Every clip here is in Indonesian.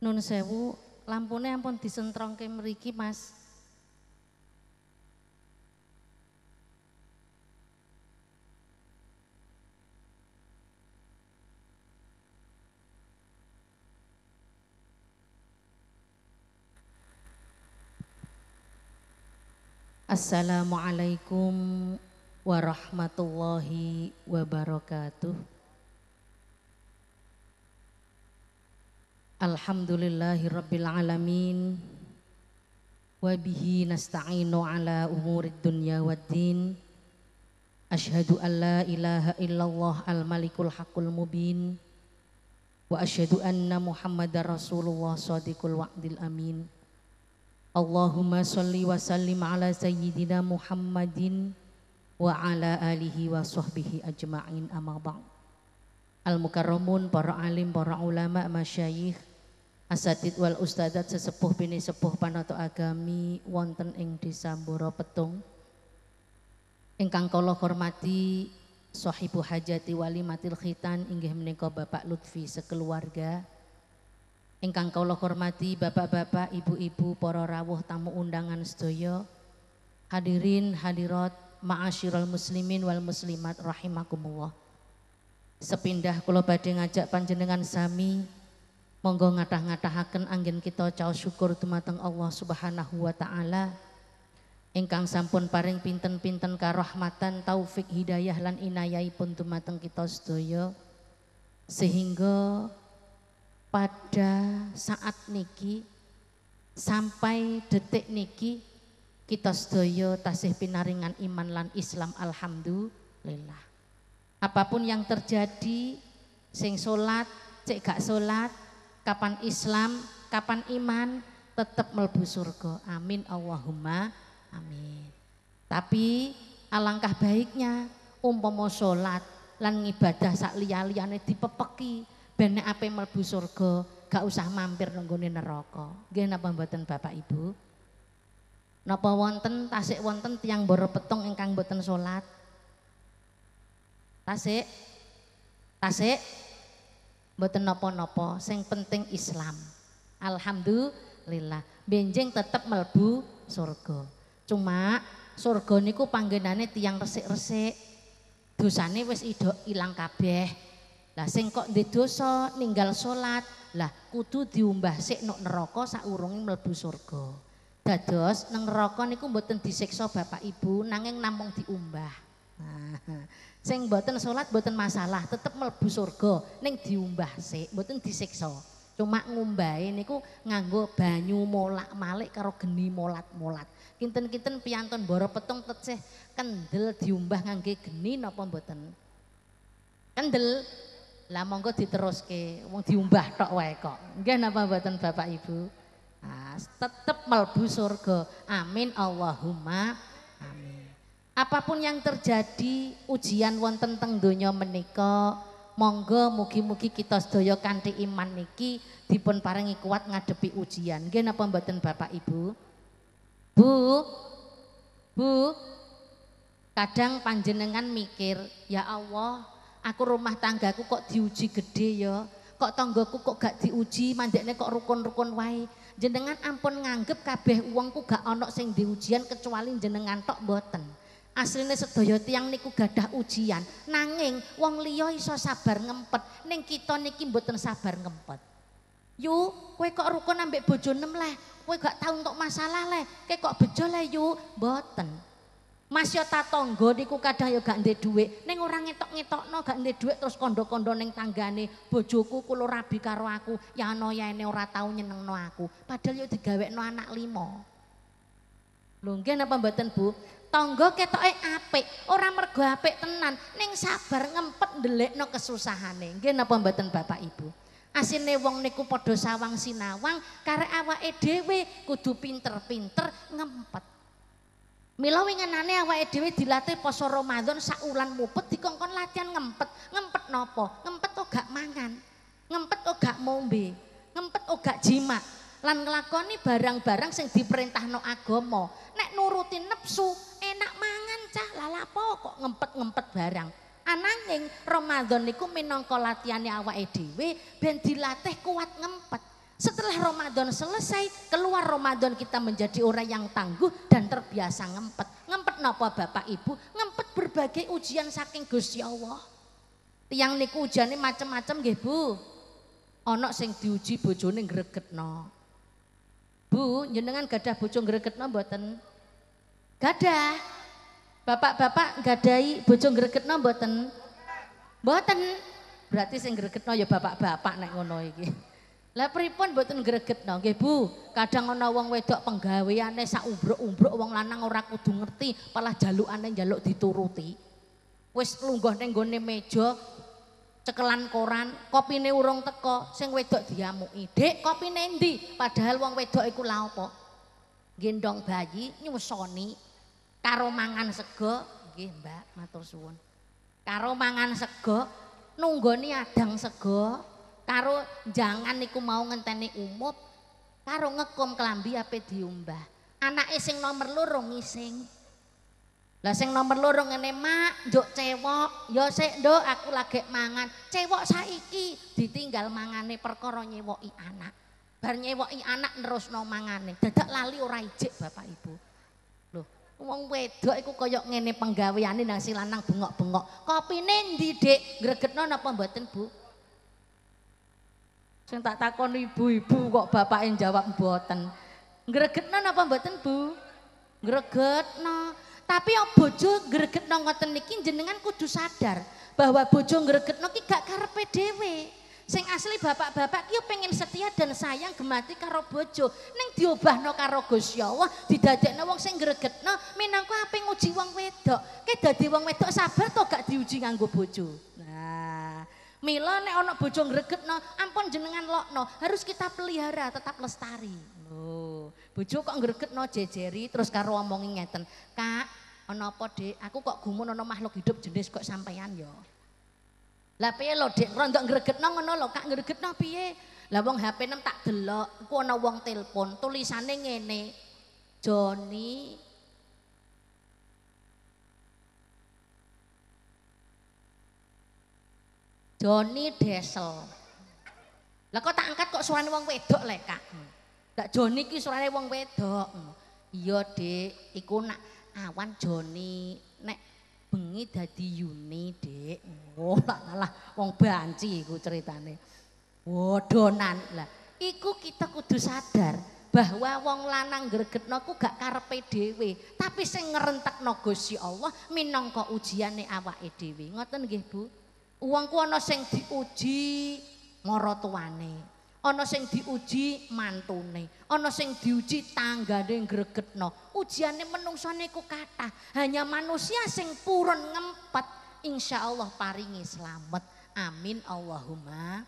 Nun sewu, lampune ampun disentrongke mriki, Mas. Assalamualaikum warahmatullahi wabarakatuh. Alhamdulillahi Rabbil Alamin Wabihi nasta'inu ala umurid dunya wa din Ashadu an la ilaha illallah al-malikul haqqul mubin Wa ashadu anna muhammadar rasulullah sadiqul wa'dil amin Allahumma salli wa sallim ala sayyidina muhammadin Wa ala alihi wa sahbihi ajma'in amma ba'd Al-Mukarramun, para alim, para ulama, masyayikh asadid wal ustadat sesepuh bini sepuh panoto agami wonten ing desa Boro Petung. Ingkang kalau hormati sahibu hajati wali matil khitan inggih menika Bapak Lutfi sekeluarga. Ingkang kalau hormati bapak-bapak, ibu-ibu, para rawuh tamu undangan sedaya. Hadirin hadirat ma'asyiral muslimin wal muslimat rahimakumullah. Sepindah kula badhe ngajak panjenengan sami Monggo ngatah-ngatahaken angin kita caos syukur dumateng Allah Subhanahu wa taala engkang sampun paring pinten-pinten karahmatan taufik hidayah lan inayai inayahipun dumateng kita sedoyo, sehingga pada saat niki sampai detik niki kita sedoyo tasih pinaringan iman lan Islam alhamdulillah apapun yang terjadi sing salat cek gak salat kapan Islam, kapan iman, tetap melbu surga. Amin Allahumma amin. Tapi alangkah baiknya umpama sholat, lan ibadah sak liya-liyane dipepeki ben ape melbu surga gak usah mampir nenggone neraka. Nggih napa mboten Bapak Ibu? Napa wonten tasik wonten tiang boro petung ingkang mboten sholat? Tasik? Tasik? mboten napa-napa, sing penting Islam. Alhamdulillah, benjing tetap melbu surga. Cuma surga niku panggenane tiang resik-resik. Dosane wis idok ilang kabeh. Lah sing kok ndek dosa ninggal salat, lah kudu diumbah sik nok neraka saurunge mlebu surga. Dados neng neraka niku mboten disiksa Bapak Ibu, nanging namung diumbah. Nah. Sing mboten sholat mboten masalah, tetep mlebu surga neng diumbah sih mboten disiksa. Cuma ngumbahin, niku nganggo banyu molak-malik karo geni molat-molat. Kinten-kinten piantun boro petung tecih kendel diumbah ngangge geni napa mboten? Kendel lah monggo diteruske wong diumbah tok wae kok nggih napa mboten Bapak Ibu nah, tetep melbu surga amin Allahumma Apapun yang terjadi ujian wonten teng donya menika monggo mugi-mugi kita sedaya kanthi iman niki dipun paringi kuat ngadepi ujian. Nggih napa mboten Bapak Ibu? Bu. Bu. Kadang panjenengan mikir, ya Allah, aku rumah tanggaku kok diuji gede ya. Kok tanggaku kok gak diuji, mandekne kok rukun-rukun wae. Jenengan ampun nganggep kabeh uangku gak onok sing diujian kecuali jenengan tok boten. Asline sedaya yang niku gadah ujian, nanging wong liya iso sabar ngempet, ning kita niki mboten sabar ngempet. Yu, kowe kok rukun ambek bojo nem leh, kowe gak tau untuk masalah leh, kowe kok bejo leh yu, mboten. Mas yo ya tatangga niku kadang yo ya gak ndek dhuwit, ning ora ngetok-ngetokno gak ndek dhuwit terus kondo-kondo ning tanggane, bojoku kula rabi karo aku, ya ana yaene ora tau nyenengno aku. Padahal yo ya digawekno anak limo. Lho nggih napa mboten Bu? tangga ketoke apik, ora mergo apik tenan, ning sabar ngempet ndelikno kesusahane. Nggih napa mboten Bapak Ibu? Asine wong niku padha sawang sinawang karek awake dhewe kudu pinter-pinter ngempet. Mila winginane awake dhewe dilatih poso Ramadan saulan mupet dikongkon latihan ngempet. Ngempet nopo? Ngempet ogak gak mangan, ngempet ogak gak ngempet ogak gak jimak. Lan nglakoni barang-barang sing diperintahno agama. Nek nurutin nepsu enak mangan cah lalapo kok ngempet-ngempet barang. Ananging Ramadan niku minangka latihane awake dhewe ben dilatih kuat ngempet. Setelah Ramadan selesai, keluar Ramadan kita menjadi orang yang tangguh dan terbiasa ngempet. Ngempet napa Bapak Ibu? Ngempet berbagai ujian saking Gusti Allah. Tiang niku ujiane macam-macam nggih, Bu. Ana sing diuji bojone gregetno. Bu, jenengan gadah bojo gregetno mboten? Gadah. Bapak-bapak gadai bojo gregetno mboten? Mboten. Berarti sing gregetno ya bapak-bapak nek ngono iki. Lah pripun mboten gregetno nggih Bu? Kadang ana wong wedok penggaweane sak umbruk-umbruk wong lanang ora kudu ngerti, malah jalukane njaluk dituruti. Wis lunggah ning gone meja cekelan koran, kopine urung teko, sing wedok diamuki. Dek, kopine endi? Padahal wong wedok iku lha Gendong bayi nyusoni karo mangan sego nggih Mbak matur suwun karo mangan sego nunggoni adang sego karo jangan niku mau ngenteni umup karo ngekom kelambi ape diumbah anake sing nomor loro ngising lah sing nomor loro ngene mak njuk cewek, ya sik nduk aku lagi mangan Cewek saiki ditinggal mangane perkara nyewoki anak bar nyewoki anak nerusno mangane dadak lali ora ijik bapak ibu Wong wedok iku kaya ngene penggaweane nang si lanang bengok-bengok. Kopine ndi, Dik? Gregetno napa mboten, Bu? Sing tak takon ibu-ibu kok bapake jawab mboten. Gregetno napa mboten, Bu? Gregetno. Tapi yo bojo gregetno ngoten niki jenengan kudu sadar bahwa bojo gregetno ki gak karepe dhewe. Sing asli bapak-bapak ki pengen setia dan sayang gemati karo bojo. neng diubah no karo wah didadak didadekno wong sing no, minangku apa nguji wong wedok. Ki dadi wong wedok sabar to gak diuji nganggo bojo. Nah, mila nek onok bojo greget gregetno, ampun jenengan no, harus kita pelihara tetap lestari. Oh, bojo kok no jejeri terus karo omongi ngeten. Kak, ono apa, dek Aku kok gumun ana makhluk hidup jenis kok sampean yo. Lah piye lo dek rondok gregetno ngono lo kak gregetno piye? Lah wong HP nem tak delok, ku ana wong telepon, tulisane ngene. Joni Joni Desel. Lah kok tak angkat kok suarane wong wedok le kak. Lah Joni ki suarane wong wedok. Iya, Dik, iku nak awan Joni nek bengi dadi yuni dek oh lah lah wong banci iku ceritane wadonan lah iku kita kudu sadar bahwa wong lanang gregetno ku gak karepe dhewe tapi sing ngrentekno Gusti Allah minangka ujiane awake dhewe ngoten nggih Bu wong ku ana sing diuji maratuwane ono sing diuji mantune, ono sing diuji tanggane gregetno. Ujiannya menungsane ku kata, Hanya manusia sing purun ngempet, Allah paringi selamat. Amin Allahumma.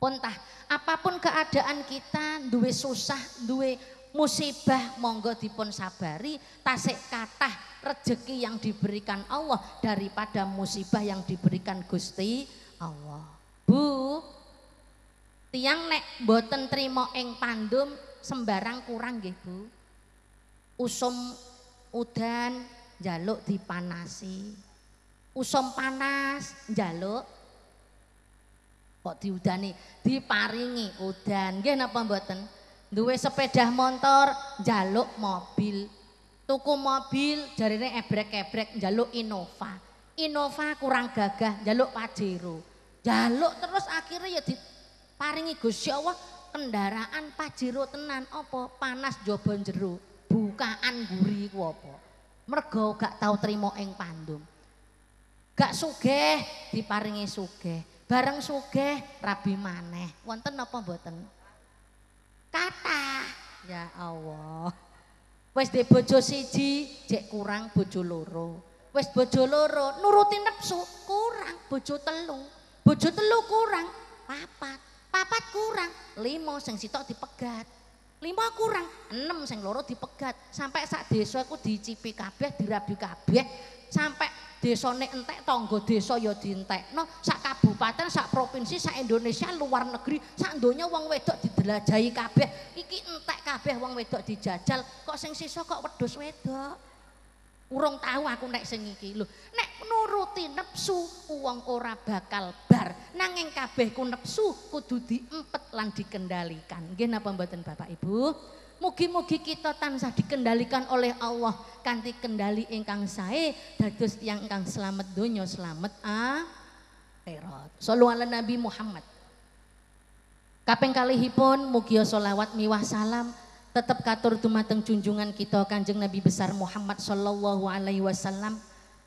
Pontah, apapun keadaan kita, duwe susah, duwe musibah monggo dipun sabari tasik katah, rejeki yang diberikan Allah daripada musibah yang diberikan Gusti Allah. Bu, Tiang nek boten trimo eng pandum sembarang kurang gitu. Bu. Usum udan jaluk dipanasi. Usom panas jaluk kok diudani diparingi udan gih napa boten. Dua sepeda motor jaluk mobil tuku mobil jarine ebrek-ebrek jaluk Innova Innova kurang gagah jaluk Pajero Jaluk terus akhirnya ya di paringi Gusti Allah kendaraan pajero tenan opo panas jaba jero bukaan guri ku apa mergo gak tau trimo ing pandum gak sugih diparingi sugih bareng sugih rabi maneh wonten apa mboten kata ya Allah wis di bojo siji jek kurang bojo loro wis bojo loro nuruti nepsu kurang bojo telu bojo telu kurang papat papat kurang, limo sing sitok dipegat. Lima kurang, enam sing loro dipegat. Sampai saat deso aku dicipi kabeh, dirabi kabeh, sampai nek entek deso desa ya no sak kabupaten, sak provinsi, sak Indonesia, luar negeri, sak donya wong wedok didelajahi kabeh. Iki entek kabeh wong wedok dijajal, kok sing sisa kok wedos wedok. Urung tahu aku nek sing iki lho. Nek nuruti nepsu uang ora bakal bar. Nanging kabeh ku nepsu kudu diempet lan dikendalikan. Nggih napa mboten Bapak Ibu? Mugi-mugi kita tansah dikendalikan oleh Allah kanthi kendali ingkang sae dados yang ingkang selamat donya selamat akhirat. Sallu ala Nabi Muhammad. Kaping kalihipun mugi ya selawat miwah salam tetap katur dumateng junjungan kita Kanjeng Nabi besar Muhammad sallallahu alaihi wasallam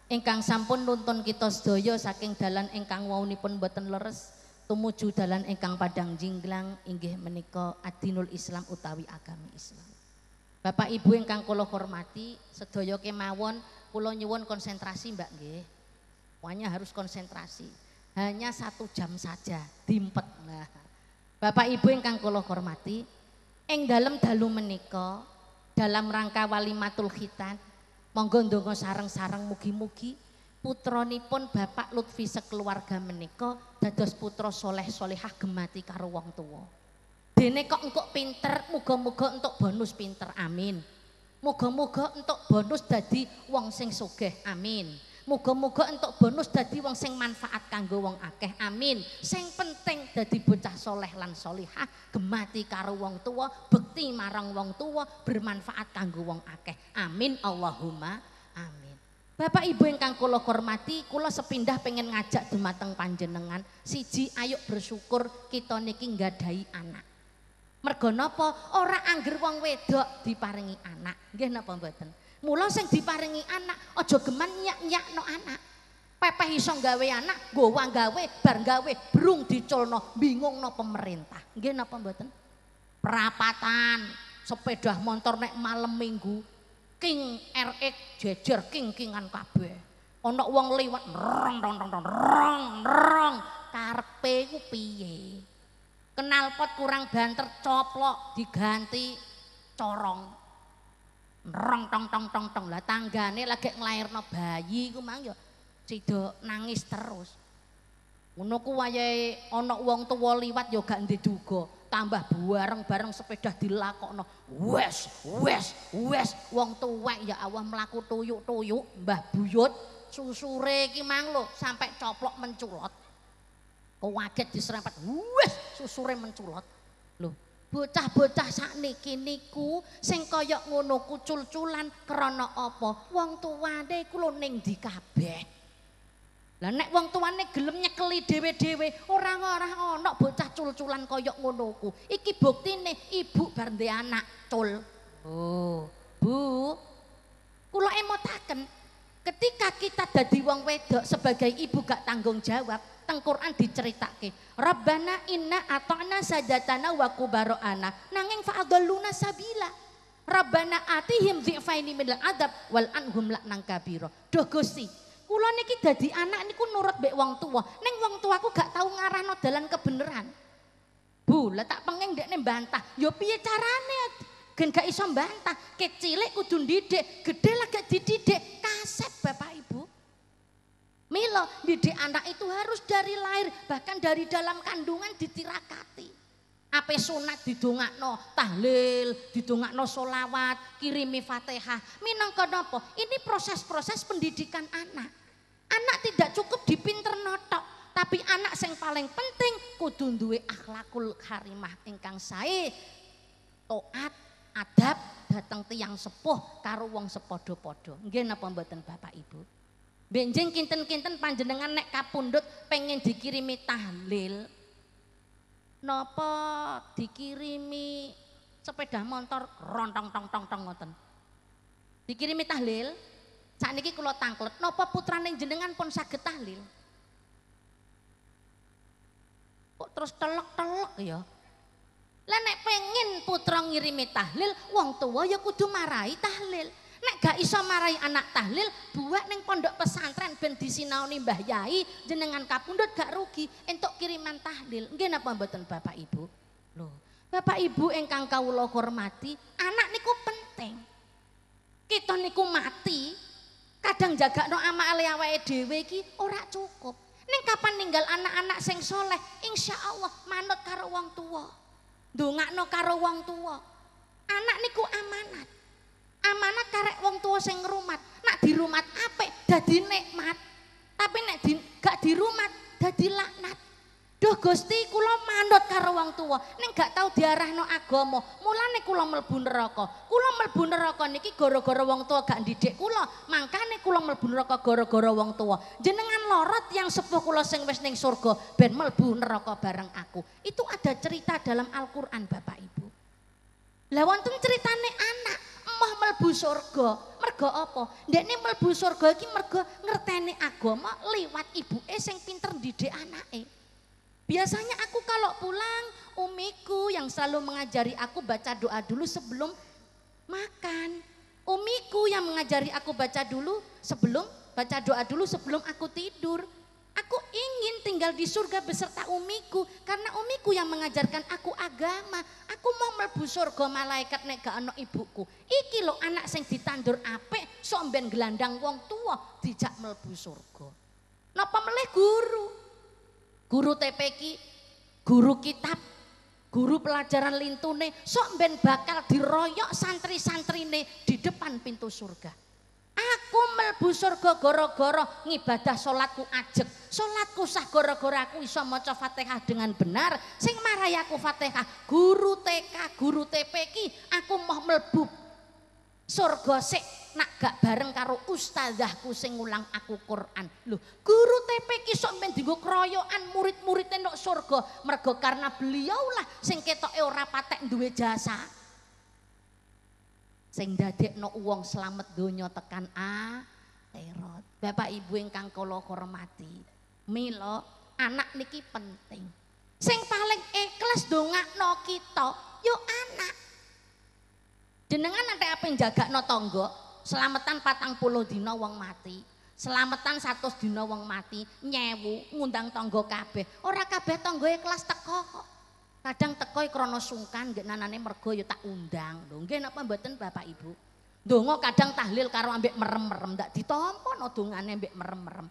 ingkang sampun nonton kita sedaya saking dalan ingkang waunipun boten leres tumuju dalan ingkang padang jingglang inggih menika adinul Islam utawi agami Islam. Bapak Ibu ingkang kula hormati sedaya kemawon kula nyuwun konsentrasi Mbak nggih. Wanya harus konsentrasi. Hanya satu jam saja dimpet. Nah, Bapak Ibu ingkang kula hormati, Ing dalam dalu menika dalam rangka walimatul khitan monggo ndonga sareng-sareng mugi-mugi putranipun Bapak Lutfi sekeluarga menika dados putra soleh solehah gemati karo wong tuwa. Dene kok engko pinter, muga-muga entuk bonus pinter. Amin. Muga-muga entuk bonus dadi wong sing sugih. Amin. Moga-moga entuk bonus dadi wong sing manfaat kanggo wong akeh. Amin. Sing penting dadi bocah soleh lan solihah, gemati karo wong tua, bekti marang wong tua, bermanfaat kanggo wong akeh. Amin. Allahumma amin. Bapak Ibu ingkang kula hormati, kula sepindah pengen ngajak dumateng panjenengan, siji ayo bersyukur kita niki nggadahi anak. Mergo napa ora angger wong wedok diparingi anak. Nggih napa mboten? Mula sing diparingi anak, aja geman nyak-nyakno anak. Pepeh iso gawe anak, gowa gawe, bar gawe, brung diculno, bingungno pemerintah. Nggih napa mboten? Perapatan, sepeda motor nek malam Minggu king RX e jejer king-kingan kabeh. Ana wong liwat rong rong rong rong rong karepe ku piye? Kenalpot kurang banter coplok diganti corong. rong tong tong tong tong lah tanggane lagi ngelahir no bayi ku mang yo cido nangis terus ngono ku wayai onok uang tuwo liwat ya gak diduga tambah buareng bareng sepeda dilakok no wes wes wes uang tuwek ya awah melaku tuyuk tuyuk mbah buyut susure ki mang lo sampai coplok menculot kok waget diserempet wes susure menculot loh bocah-bocah sakniki niku sing kaya ngono kucul-culan krana apa? Wong tuwane iku lho ning ndi kabeh. Lah nek wong tuwane gelem nyekeli dhewe-dhewe, ora ora ana bocah cul-culan kaya ngono ku. Iki buktine ibu bar anak cul. Oh, Bu. Kula emotaken ketika kita dadi wong wedok sebagai ibu gak tanggung jawab, teng Quran diceritake. Rabbana inna ata'na waku wa kubaro'ana. Nanging fa'adalluna sabila. Rabbana atihim dhi'faini minal adab wal anhum laknang kabiro. Duh Gusti, kula niki dadi anak niku nurut mbek wong tua. wang wong tuaku gak tau ngarahno dalan kebenaran. Bu, lah tak pengeng ndekne bantah. Ya piye carane? Gen gak iso bantah. Kecilik kudu dide, gede lah gak dididik. Kaset Bapak Ibu. Milo, didik anak itu harus dari lahir, bahkan dari dalam kandungan ditirakati. Ape sunat didongakno, tahlil, didongakno solawat, kirimi fatihah. minang nopo, ini proses-proses pendidikan anak. Anak tidak cukup dipinter notok, tapi anak yang paling penting kudunduwe akhlakul karimah ingkang sae. Toat, adab, datang tiang sepuh karu wong sepodo-podo. Gimana pembuatan Bapak Ibu? benjing kinten-kinten panjenengan nek kapundut pengen dikirimi tahlil. nopo dikirimi sepeda motor rontong tong tong tong ngoten. Dikirimi tahlil, sakniki kula tangklet, nopo putrane jenengan pun saged tahlil? Kok terus telok telok ya? Lah nek pengen putra ngirimi tahlil, wong tua ya kudu marahi tahlil nek gak iso marai anak tahlil buat neng pondok pesantren ben disinaoni Mbah Yai jenengan kapundut gak rugi entuk kiriman tahlil Enggak napa mboten Bapak Ibu loh. Bapak Ibu engkang kau loh hormati anak niku penting kita niku mati kadang jaga no ama aliyawa awake ki ora cukup Neng kapan ninggal anak-anak sing soleh insya Allah manut karo wong tua no karo wong tua anak niku amanat Amanat karek wong tua sing rumat. Nak dirumat apik dadi nikmat. Tapi nek di, gak dirumat dadi laknat. Duh Gusti kula manut karo wong tua, ning gak tau diarahno agama. Mulane kula mlebu neraka. Kula mlebu neraka niki gara-gara wong tua gak didik kula. Mangkane kula mlebu neraka gara-gara wong tua. Jenengan lorot yang sepuh kula sing wis ning surga ben mlebu neraka bareng aku. Itu ada cerita dalam Al-Qur'an Bapak Ibu. Lah wonten ceritane anak moh melbu surga. Mergo apa? ini melbu surga ini mergo ngerteni agama ibu es yang pinter didik e. Biasanya aku kalau pulang, umiku yang selalu mengajari aku baca doa dulu sebelum makan. Umiku yang mengajari aku baca dulu sebelum baca doa dulu sebelum aku tidur. Aku ingin tinggal di surga beserta umiku karena umiku yang mengajarkan aku agama. Aku mau melebur surga malaikat nek gak ana ibuku. Iki lo anak sing ditandur apik, sok ben gelandang wong tua dijak melebur surga. Napa meleh guru? Guru TPK, guru kitab, guru pelajaran lintune sok ben bakal diroyok santri-santrine di depan pintu surga mlebu surga gara-gara ngibadah salatku ajek. Salatku sah gara-gara aku iso maca Fatihah dengan benar. Sing marai aku Fatihah, guru TK, guru TPQ, aku mau mlebu surga sik nak gak bareng karo ustazahku sing ngulang aku Quran. Loh, guru ki sok men dienggo kroyokan murid-muridnya nok surga mergo karena beliaulah sing ketoke ora patek duwe jasa. sing dadekno wong slamet donya tekan a akhirat. Bapak Ibu ingkang kula hormati, mila anak niki penting. Sing paling ikhlas dongakno kita yo anak. Jenengan nanti apa yang jaga no tonggo, selamatan patang puluh dino wong mati, selamatan satu dino wong mati, nyewu ngundang tonggo kabe, ora kabe tonggo ya kelas teko kok. Kadang teko ya krono sungkan, gak nanane mergo yo tak undang, dong. Gak apa bapak ibu, Dongo kadang tahlil karo ambek merem-merem. Tidak ditompo no dongane ambek merem-merem.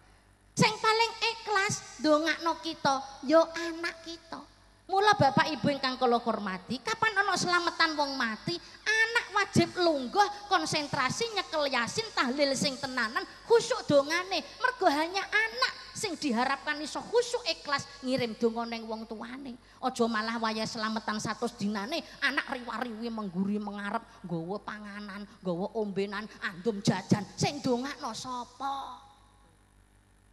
Sing paling ikhlas dongak no kita, yo anak kita. Mula bapak ibu yang kang kalau hormati, kapan ono selamatan wong mati, anak wajib lungguh konsentrasi nyekel yasin tahlil sing tenanan khusyuk dongane. Mergo hanya anak sing diharapkan iso khusyuk ikhlas ngirim donga neng wong tuane aja malah waya selametan satu dinane anak riwariwi mengguri mengarep gowo panganan gowo ombenan andum jajan sing dongakno sapa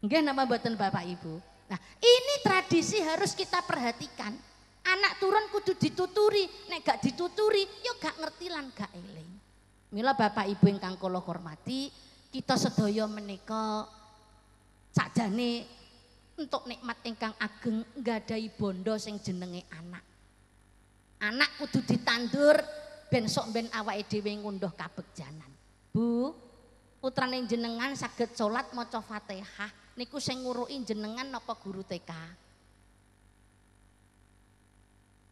nggih nama mboten Bapak Ibu nah ini tradisi harus kita perhatikan anak turun kudu dituturi nek gak dituturi yo gak ngerti lan gak eling mila Bapak Ibu yang kangkolo hormati kita sedoyo menikah sakjane untuk nikmat ingkang ageng nggadahi bondo sing jenenge anak. Anak kudu ditandur ben sok ben awake dhewe ngunduh kabegjanan. Bu, putrane jenengan saged salat maca Fatihah niku sing nguruki jenengan napa guru TK?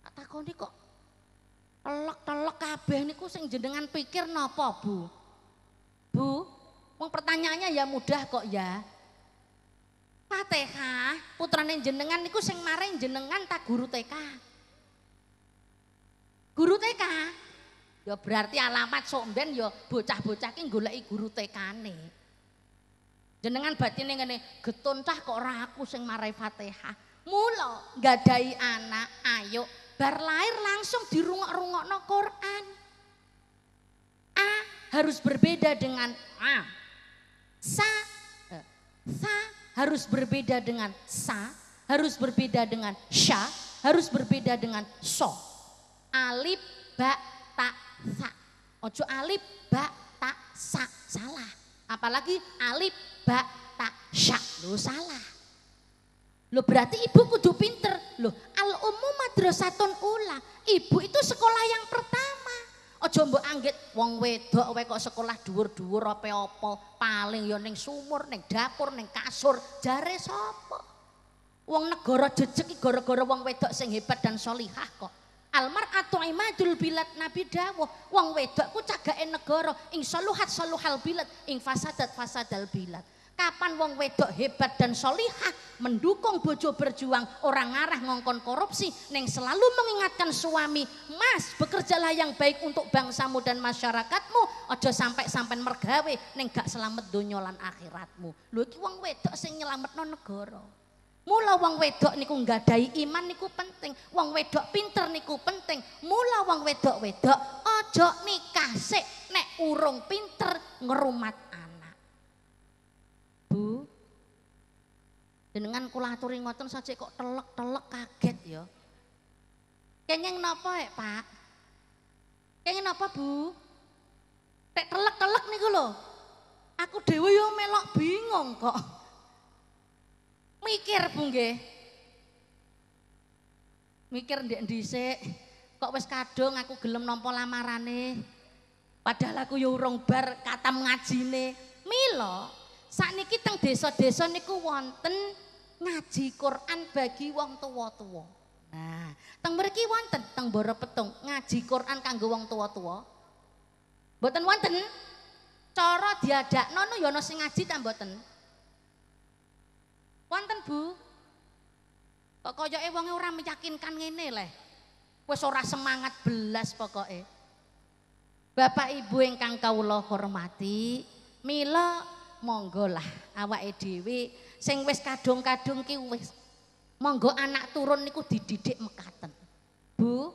Tak takoni kok telok-telok kabeh niku sing jenengan pikir napa, Bu? Bu, wong pertanyaannya ya mudah kok ya. Fatihah putrane jenengan niku sing maring jenengan tak guru TK. Guru TK. Ya berarti alamat sok ben ya bocah-bocah ki goleki guru TK-ne. Jenengan batine ngene, getun cah kok ora aku sing mare Fatihah. Mula gadai anak, ayo bar lahir langsung dirungok-rungokno Quran. A harus berbeda dengan A. Sa, eh, sa, harus berbeda dengan sa, harus berbeda dengan sya, harus berbeda dengan so. Alif, ba, ta, sa. Ojo alif, ba, ta, sa. Salah. Apalagi alif, ba, ta, sya. Lo salah. Lo berarti ibu kudu pinter. Lo al umum madrasatun ula. Ibu itu sekolah yang pertama Aja mbok anggit wong wedok wae kok sekolah dhuwur-dhuwur apa-apa, paling ya ning sumur, ning dapur, ning kasur, jare sapa? Wong negara jejeki gara-gara wong wedok sing hebat dan salihah kok. Almar atau imadul bilat Nabi dawuh, wong wedok ku cagake negara ing saluhat saluhal bilat, ing fasadat fasadal bilat. Kapan wong wedok hebat dan solihah mendukung bojo berjuang orang arah ngongkon korupsi neng selalu mengingatkan suami mas bekerjalah yang baik untuk bangsamu dan masyarakatmu ojo sampai sampai mergawe neng gak selamat dunyolan akhiratmu lu Wang wong wedok sing non Negoro Mula wong wedok niku nggadahi iman niku penting, wong wedok pinter niku penting. Mula wong wedok-wedok ojo nikah sik nek urung pinter ngerumat Jenengan kula aturi ngoten saja kok telek-telek kaget ya. Kenging napa ya, Pak? Kenging napa, Bu? Tek telek-telek niku lho. Aku dhewe yo melok bingung kok. Mikir, Bu nggih. Mikir ndek dhisik, kok wis kadung aku gelem nampa lamarane. Padahal aku yo urung bar katam ngajine. Mila sakniki teng desa-desa niku wonten ngaji Quran bagi wong tuwa-tuwa. Nah, teng mriki wonten teng Boro Petung ngaji Quran kanggo wong tuwa-tuwa. Mboten wonten? Cara diadakno no ya ana sing ngaji ta mboten? Wonten, Bu? Kok koyoke wonge ora meyakinkan ngene leh. Wis ora semangat belas pokoke. Bapak Ibu yang ingkang kawula hormati, mila monggo lah awake dhewe sing wis kadung-kadung ki wis monggo anak turun niku dididik mekaten Bu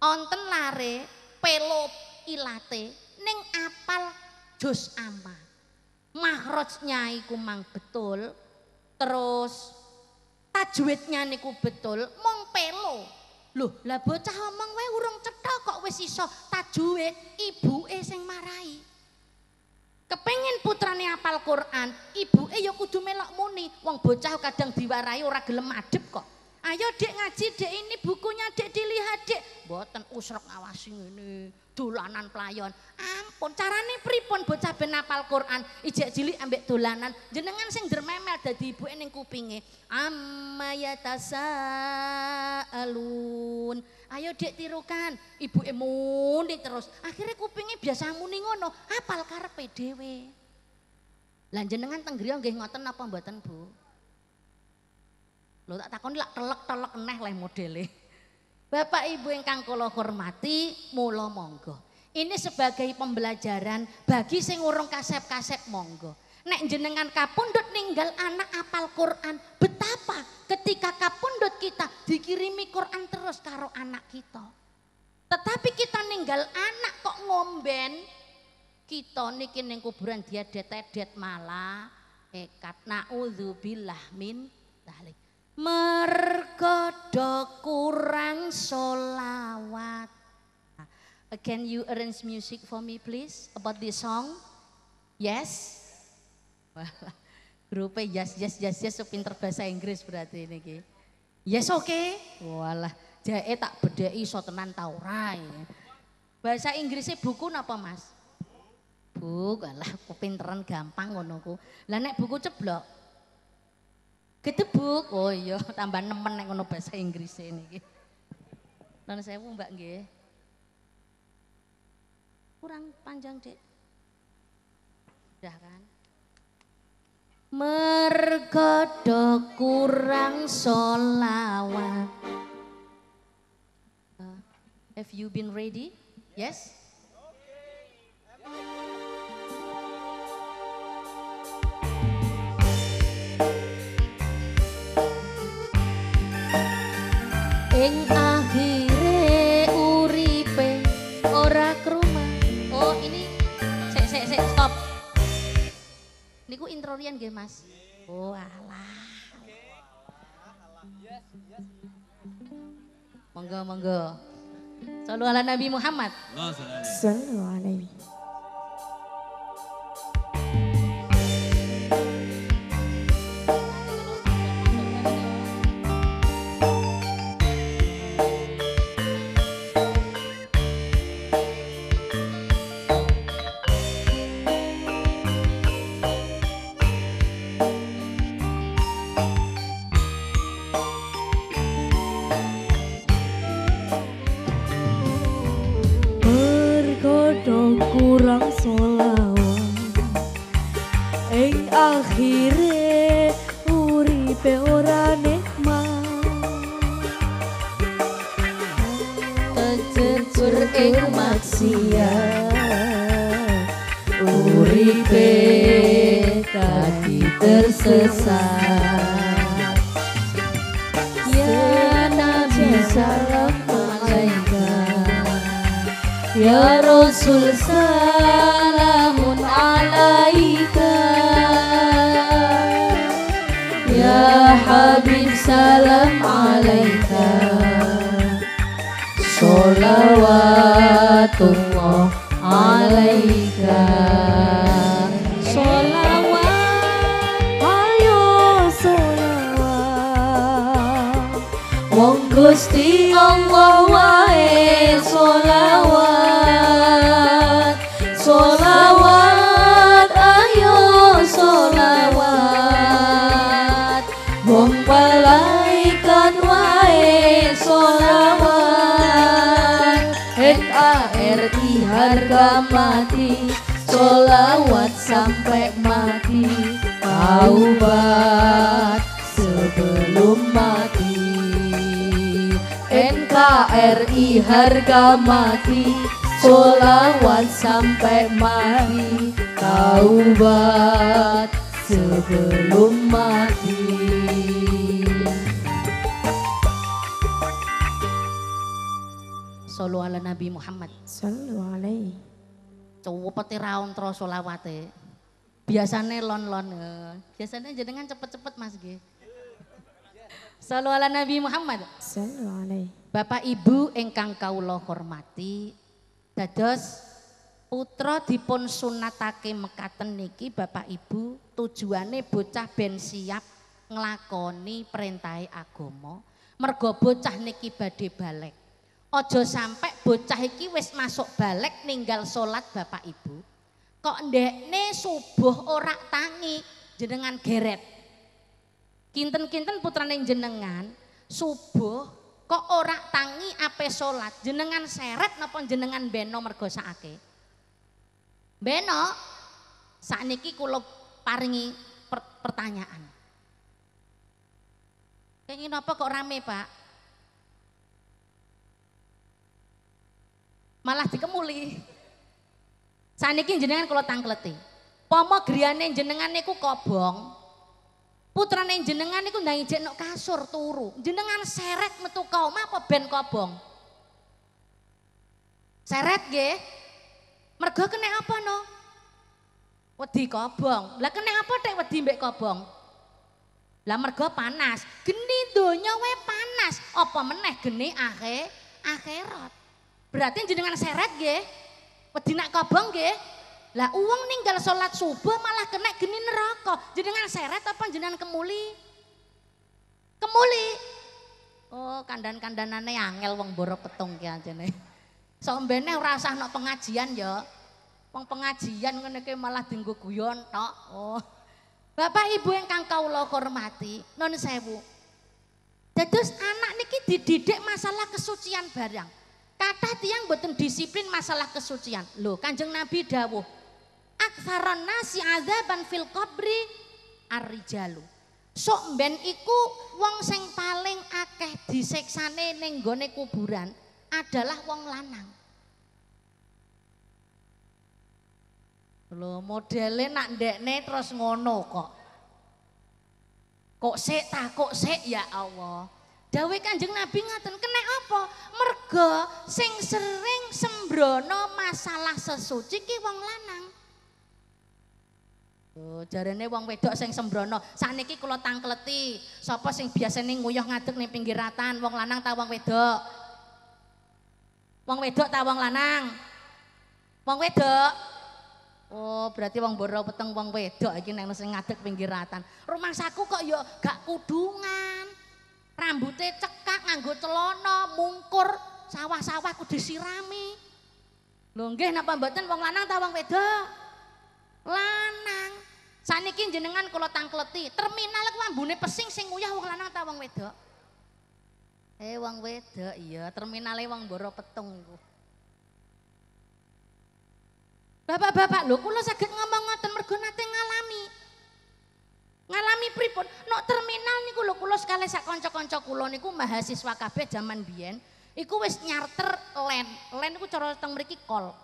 onten lare pelop ilate ning apal jos ama nyai ku mang betul terus tajwidnya niku betul mong pelo Loh, lah bocah omong wae urung cetha kok wis iso tajwid ibuke sing marai. kepengen putrane apal Quran, ibu eh kudu melok muni, wong bocah kadang diwarai ora gelem adep kok. Ayo dek ngaji dek ini bukunya dek dilihat dek, boten usrok ngawasi ini. dolanan playon. Ampun, carane pripun bocah benapal Quran, ijek cilik ambek dolanan, jenengan sing dermemel dadi ibuke ning kupinge. Amma yatasaalun. Ayo dik tirukan, ibuke muni terus. Akhirnya kupinge biasa muni ngono, apal karepe dhewe. Lah jenengan teng griya nggih ngoten apa mboten, Bu? Lho tak takoni lak telek-telek neh le modele. Bapak Ibu yang kang kula hormati, mulo monggo. Ini sebagai pembelajaran bagi sing urung kasep-kasep monggo. Nek jenengan kapundut ninggal anak apal Quran, betapa ketika kapundut kita dikirimi Quran terus karo anak kita. Tetapi kita ninggal anak kok ngomben kita niki ning kuburan dia detet det malah ekat naudzubillah min dalik mergo kurang solawat Can you arrange music for me please about this song? Yes? Grupe yes, yes, yes, yes, so pinter bahasa Inggris berarti ini. Ki. Yes oke? Okay. Walah, jae tak bedai so tenan tau rai. Bahasa Inggrisnya buku apa, mas? Buku, lah, pinteran gampang ngono ku. Lah nek buku ceblok, Getebuk. Oh iya, tambah nemen nek ngono bahasa Inggris niki. saya sewu Mbak nggih. Kurang panjang, Dek. Udah kan? Mergodo kurang solawat. Uh, have you been ready? Yes? ing akhire uripe ora krumah oh ini sik sik sik stop niku intro rian nggih Mas oh alah monggo monggo Sallu ala Nabi Muhammad. Sallu alaihi. Ya Habib salam alaika Salawatullah alaika Salawat Ayo salawat Wong Gusti Allah mati Solawat sampai mati Taubat sebelum mati NKRI harga mati Solawat sampai mati Taubat sebelum mati Sallu ala Nabi Muhammad Sallu alaihi Cepete raun terus solawate. Biasane lon-lon. Eh. Biasane jenengan cepet-cepet Mas G. Salawat Nabi Muhammad. Bapak Ibu kau lo hormati, dados putra dipun sunatake mekaten niki Bapak Ibu tujuane bocah ben siap nglakoni perintah Agomo Mergo bocah niki badhe balik. Ojo sampai bocah iki wis masuk balik ninggal sholat bapak ibu. Kok ndekne subuh orak tangi jenengan geret. Kinten-kinten putrane jenengan subuh kok orak tangi ape sholat jenengan seret napa jenengan beno mergo sakake. Beno sakniki kula paringi per pertanyaan. Kenging napa kok rame, Pak? malah dikemuli. Saniki jenengan kalau tangkleti. Pomo griyane jenengan niku kobong. Putrane jenengan niku ndang kasur turu. Jenengan seret metu kaum apa ben kobong? Seret nggih. Mergo kena apa no? Wedi kobong. Lah kena apa tek wedi mbek kobong? Lah mergo panas. Geni donya we panas, apa meneh geni akhir akhirat. Berarti jenengan seret nggih. Wedi kabang kobong Lah uang ninggal sholat subuh malah kena geni neraka. Jenengan seret apa jenengan kemuli? Kemuli. Oh, kandan-kandanane angel wong borok petung ki jene. Sombene rasa usah pengajian ya. Wong pengajian ngene malah dinggo guyon tok. Oh. Bapak Ibu yang kang kawula hormati, non bu. Dados anak niki dididik masalah kesucian barang. Kata tiang boten disiplin masalah kesucian. Loh, Kanjeng Nabi dawuh, Aksaron nasi azaban fil qabri arrijalu." Sok ben iku wong sing paling akeh diseksane ning gone kuburan adalah wong lanang. lo modele nak ndekne terus ngono kok. Kok sik tak kok sik ya Allah. Dawe Kanjeng Nabi ngaten kena apa? Mergo sing sering sembrono masalah sesuci ki wong lanang. Oh, jarene wong wedok sing sembrono. Saniki kula tangkleti, sapa sing biasane nguyuh ngadeg ning pinggir ratan, wong lanang ta wong wedok? Wong wedok ta wong lanang? Wong wedok. Oh, berarti wong boro peteng wong wedok iki nek sing ngadeg pinggir ratan. Rumah saku kok yo gak kudungan. rambutnya cekak nganggo celana mungkur sawah-sawah ku disirami lho nggih napa mboten wong lanang ta wong wedok lanang saniki jenengan kula tangkleti terminal ku ambune pesing sing nguyah wong lanang ta wong wedok eh wong wedok iya terminale wong boro petung iku Bapak-bapak lho kula saged ngomong ngoten mergo nate ngalami ngalami pripun nok terminal niku lho kula sekali sak kanca-kanca kula niku mahasiswa kabeh jaman biyen iku wis nyarter len len niku cara teng mriki kol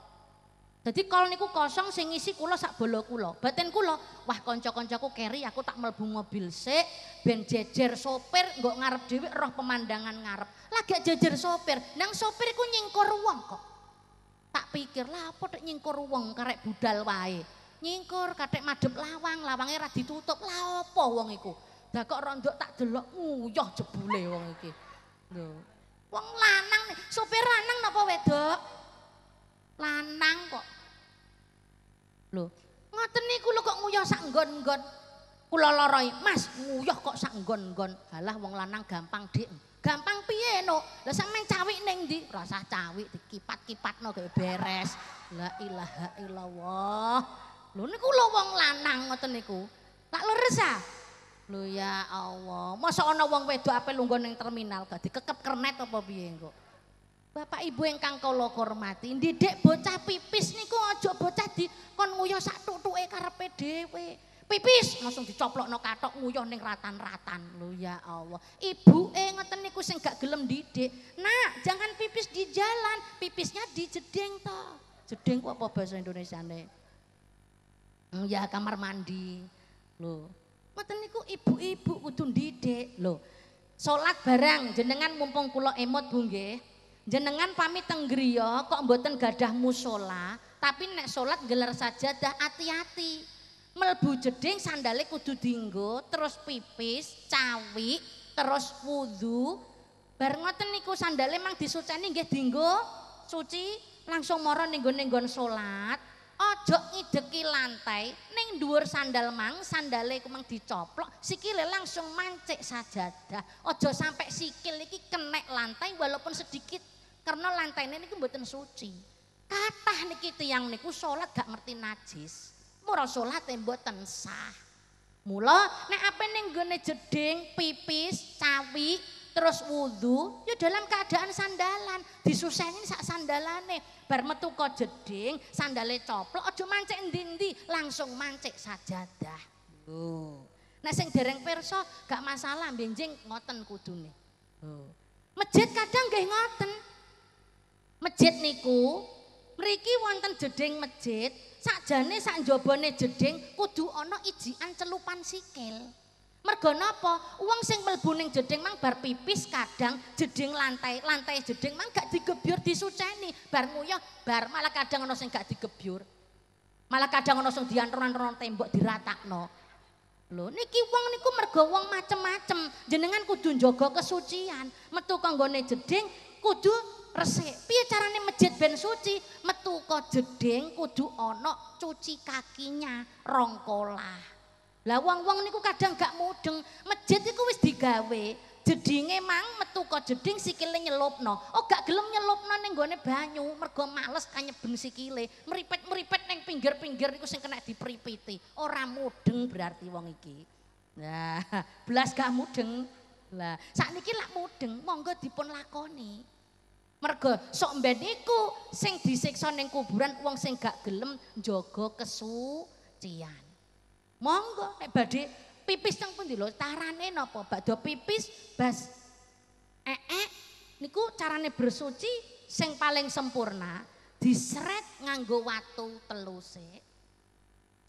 jadi kol niku kosong sing ngisi kula sak bolo kula batin kula wah kanca-kancaku keri aku tak mlebu mobil sik ben jejer sopir nggo ngarep dhewe roh pemandangan ngarep lagi jejer sopir nang sopir ku nyingkur wong kok tak pikir lah apa nyingkur wong karek budal wae nyingkur kathek madhep lawang lawange ra ditutup la opo wong iku da kok rondo tak delok nguyoh jebule wong iki lho wong lanang supir lanang napa wedok lanang kok lho ngoten niku kok nguyoh sak ngon-ngon? kula lara mas nguyoh kok sak ngon-ngon? halah wong lanang gampang dik gampang piye no lah sampe cawik ning ndi ora usah cawik dikipat-kipatno gawe beres la ilaha illallah Lho niku lho wong lanang ngoten niku. Tak leres ah. Lho ya Allah, masa ana wong wedok ape lungguh ning terminal gak dikekep kernet apa piye kok. Bapak Ibu ingkang kula hormati, ndidik bocah pipis niku aja bocah di kon nguyuh sak tutuke karepe dhewe. Pipis langsung dicoplokno katok nguyuh ning ratan-ratan. Lho ya Allah. Ibuke ngoten niku sing gak gelem didik. Nak, jangan pipis di jalan, pipisnya di dijedeng to. Jedeng ku apa bahasa Indonesiane? Oh, ya kamar mandi lo mboten niku ibu-ibu kudu didik lo salat bareng jenengan mumpung kula emot Bu jenengan pamit teng griya kok mboten gadah musola tapi nek salat gelar saja dah hati-hati melbu jeding sandale kudu dinggo terus pipis cawi terus wudhu bareng ngoten niku sandale mang disuceni nggih dinggo suci langsung moro ninggon ninggon salat ojo ngideki lantai, neng dhuwur sandal mang, sandale kumang dicoplok, sikile langsung mancek sajadah. Ojo sampai sikil iki kenek lantai walaupun sedikit, karena lantainya ini kumbutin suci. Katah niki tiang niku sholat gak ngerti najis. Mura sholat yang e buatan sah. Mula, nek apa neng gene jeding, pipis, cawi, terus wudhu ya dalam keadaan sandalan disusahin sak sandalane bar metu kok jeding sandale coplok aja mancek ndi langsung mancek sajadah oh. nah sing dereng perso gak masalah benjing ngoten kudune oh. masjid kadang gak ngoten masjid niku mriki wonten jeding masjid sakjane sak jobone jeding kudu ana ijian celupan sikil Mergo napa? Wong sing mlebu ning jeding mang bar pipis kadang jeding lantai, lantai jeding mang gak digebyur disuceni, bar nguyah, bar malah kadang ana sing gak digebyur. Malah kadang ana sing diantron-antron tembok diratakno. Lho niki wong niku mergo wong macem-macem, jenengan kudu njaga kesucian, metu kanggone jeding kudu resik. Piye carane masjid ben suci? Metu kok jeding kudu ana cuci kakinya rongkolah. Lah wong-wong niku kadang gak mudeng, masjid iku wis digawe, jedinge mang metu kok jeding sikile nyelupno. Oh gak gelem nyelupno ning gone banyu, mergo males kanyeben sikile, meripet-meripet ning pinggir-pinggir niku sing kena dipripiti. Ora mudeng berarti wong iki. Nah, blas gak mudeng. Lah, sakniki lak mudeng, monggo dipun lakoni. Mergo sok mben iku sing disiksa ning kuburan wong sing gak gelem njogo kesucian. Monggo nek badhe pipis teng pundi lho? Carane napa? Badhe pipis bas ee niku carane bersuci sing paling sempurna diseret nganggo watu telu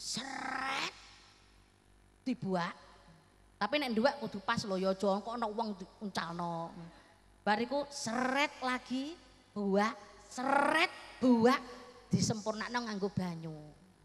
Seret dibuak. Tapi nek nduwek kudu pas lho ya aja kok ana wong diuncalno. Bariku seret lagi buak, seret buak disempurnakno nganggo banyu.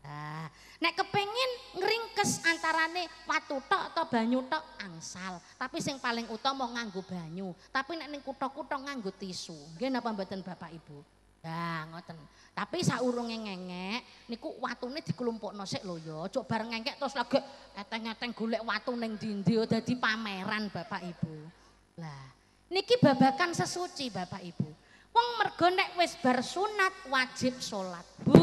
Nah, nek kepengin ngringkes antarane watu tok atau banyu tok angsal. Tapi sing paling utama nganggo banyu. Tapi nek ning kutha-kutha nganggo tisu. Nggih napa mboten Bapak Ibu? Nah, ngoten. Tapi saurunge ngengek niku watune dikelompokno sik lho ya. Cuk bareng ngengek terus lagi eteng-eteng golek watu ning dindi dadi pameran Bapak Ibu. Lah, niki babakan sesuci Bapak Ibu. Wong mergo nek wis bar sunat wajib salat. Bu,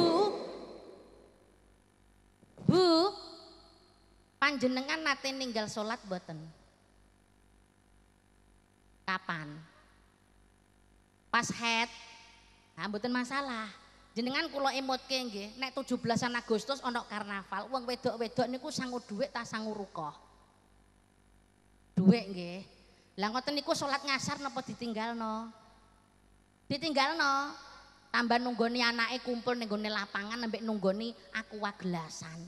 Panjenengan nate ninggal sholat boten? Kapan? Pas head? Nah, boten masalah. Jenengan kulo emot nggih, nek 17-an Agustus onok karnaval, uang wedok-wedok niku sanggup duit tak sanggup rukoh. duit nggih. langkot niku sholat ngasar nopo ditinggal napa Ditinggal no? Tambah nunggoni anaknya kumpul nenggoni lapangan nambah nunggoni aku wagelasan.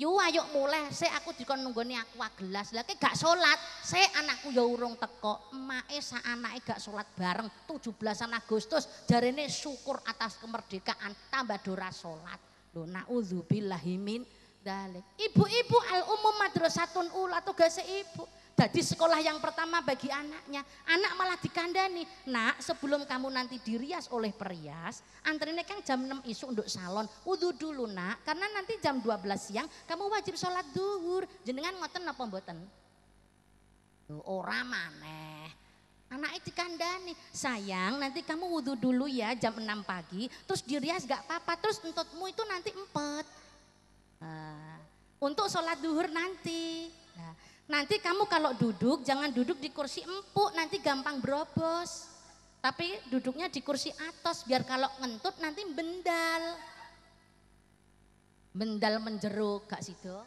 Yu ayo mulai, Saya aku dikon nunggone aku gelas. Lah gak sholat. Saya anakku ya urung teko. Emake sak anake gak sholat bareng 17-an Agustus jarene syukur atas kemerdekaan tambah dora sholat. Lho naudzubillahi min dalik. Ibu-ibu al umum madrasatun ula tugase ibu. Jadi sekolah yang pertama bagi anaknya. Anak malah dikandani. Nak sebelum kamu nanti dirias oleh perias, Antrinya kan jam 6 isu untuk salon. Udu dulu nak, karena nanti jam 12 siang kamu wajib sholat duhur. Jenengan ngoten apa mboten? mana anak Anaknya dikandani, sayang nanti kamu wudhu dulu ya jam 6 pagi, terus dirias gak apa-apa, terus entutmu itu nanti empat Nah, untuk sholat duhur nanti. Nah, Nanti kamu kalau duduk jangan duduk di kursi empuk, nanti gampang berobos. Tapi duduknya di kursi atas biar kalau ngentut nanti bendal. Bendal menjeruk kak sido.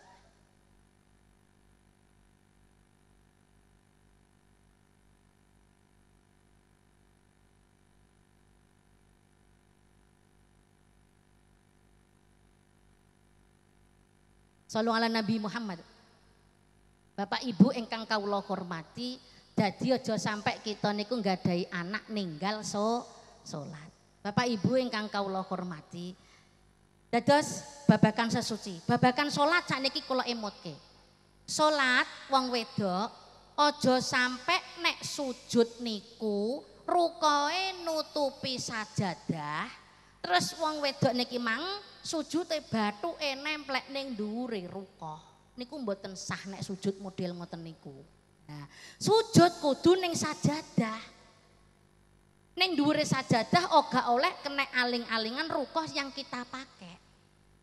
Sallu ala Nabi Muhammad. Bapak Ibu engkang kawula hormati, jadi aja sampai kita niku nggadahi anak ninggal so salat. Bapak Ibu engkang kawula hormati, dados babakan sesuci, babakan salat niki kula emutke. Salat wong wedok aja sampai nek sujud niku rukoe nutupi sajadah terus wong wedok niki mang batu enem nemplek neng duri rukoh niku mboten sah nek sujud model ngoten niku. Nah, sujud kudu ning sajadah. Ning dhuwure sajadah oga oleh kena aling-alingan rukoh yang kita pakai.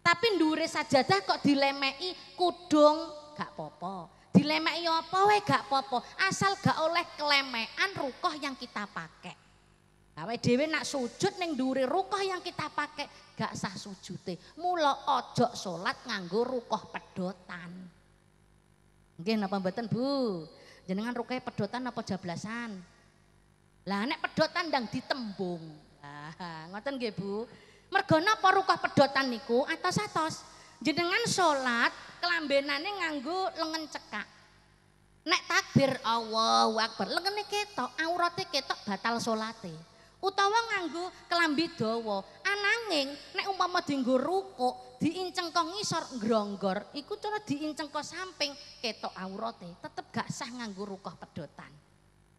Tapi dhuwure sajadah kok dilemei kudung gak popo. dilemei apa wae gak popo, asal gak oleh kelemean rukoh yang kita pakai. Awake dhewe nak sujud ning dhuwure rukoh yang kita pakai gak sah sujute. Mula ojo salat nganggo rukoh pedotan. Nggih napa mboten Bu? Jenengan rukoh pedotan apa jablasan? Lah nek pedotan ndang ditembung. Lah ngoten nggih Bu. Mergo napa rukoh pedotan niku atos-atos. Jenengan salat kelambenane nganggo lengan cekak. Nek takbir Allahu Akbar, lengene ketok, aurate ketok batal salate utawa nganggo kelambi dawa. Ananging nek umpama dienggo ruko diinceng kok ngisor ngronggor, iku cara diinceng samping ketok aurate, tetep gak sah nganggo rukoh pedotan.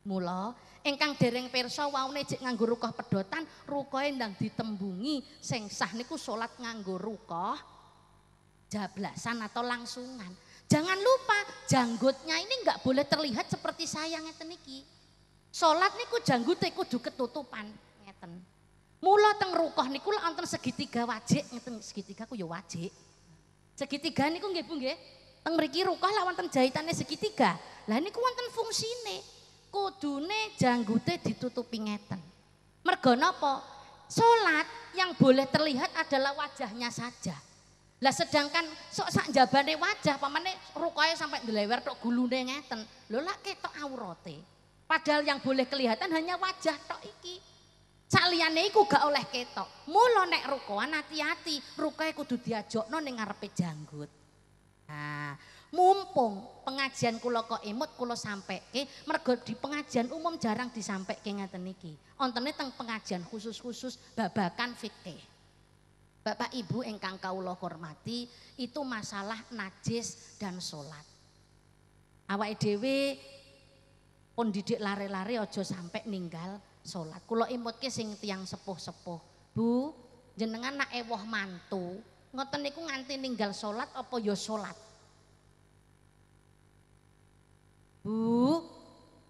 Mula ingkang dereng pirsa waune jek nganggo rukuh pedotan, rukoe ndang ditembungi, sing sah niku salat nganggo rukoh jablasan atau langsungan. Jangan lupa janggutnya ini nggak boleh terlihat seperti saya ngeten iki. Salat niku janggute kudu ketutupan ngeten. Mula teng rukoh niku lek wonten segitiga wajik ngeten segitiga ku ya wajik. Segitiga niku nggih Bu nggih. Teng mriki rukoh lawan wonten jahitane segitiga. Lah niku wonten fungsine. Kudune janggute ditutupi ngeten. Mergo napa? Salat yang boleh terlihat adalah wajahnya saja. Lah sedangkan sok sak jabane wajah pamane rukoe sampai dilewer tok gulune ngeten. Lho lak ketok aurote. Padahal yang boleh kelihatan hanya wajah tok iki. Saliyane iku gak oleh ketok. Mula nek rukoan hati-hati, rukae kudu diajokno ning ngarepe janggut. Nah, mumpung pengajian kula kok imut kula ke mergo di pengajian umum jarang disampekke ngaten iki. Ontene teng pengajian khusus-khusus babakan fikih. Bapak Ibu engkang kawula hormati, itu masalah najis dan sholat. Awak dhewe pun didik lari-lari ojo sampai ninggal sholat. Kulo imutke sing tiang sepuh-sepuh. Bu, jenengan nak ewoh mantu, ngoten niku nganti ninggal sholat apa yo ya sholat? Bu,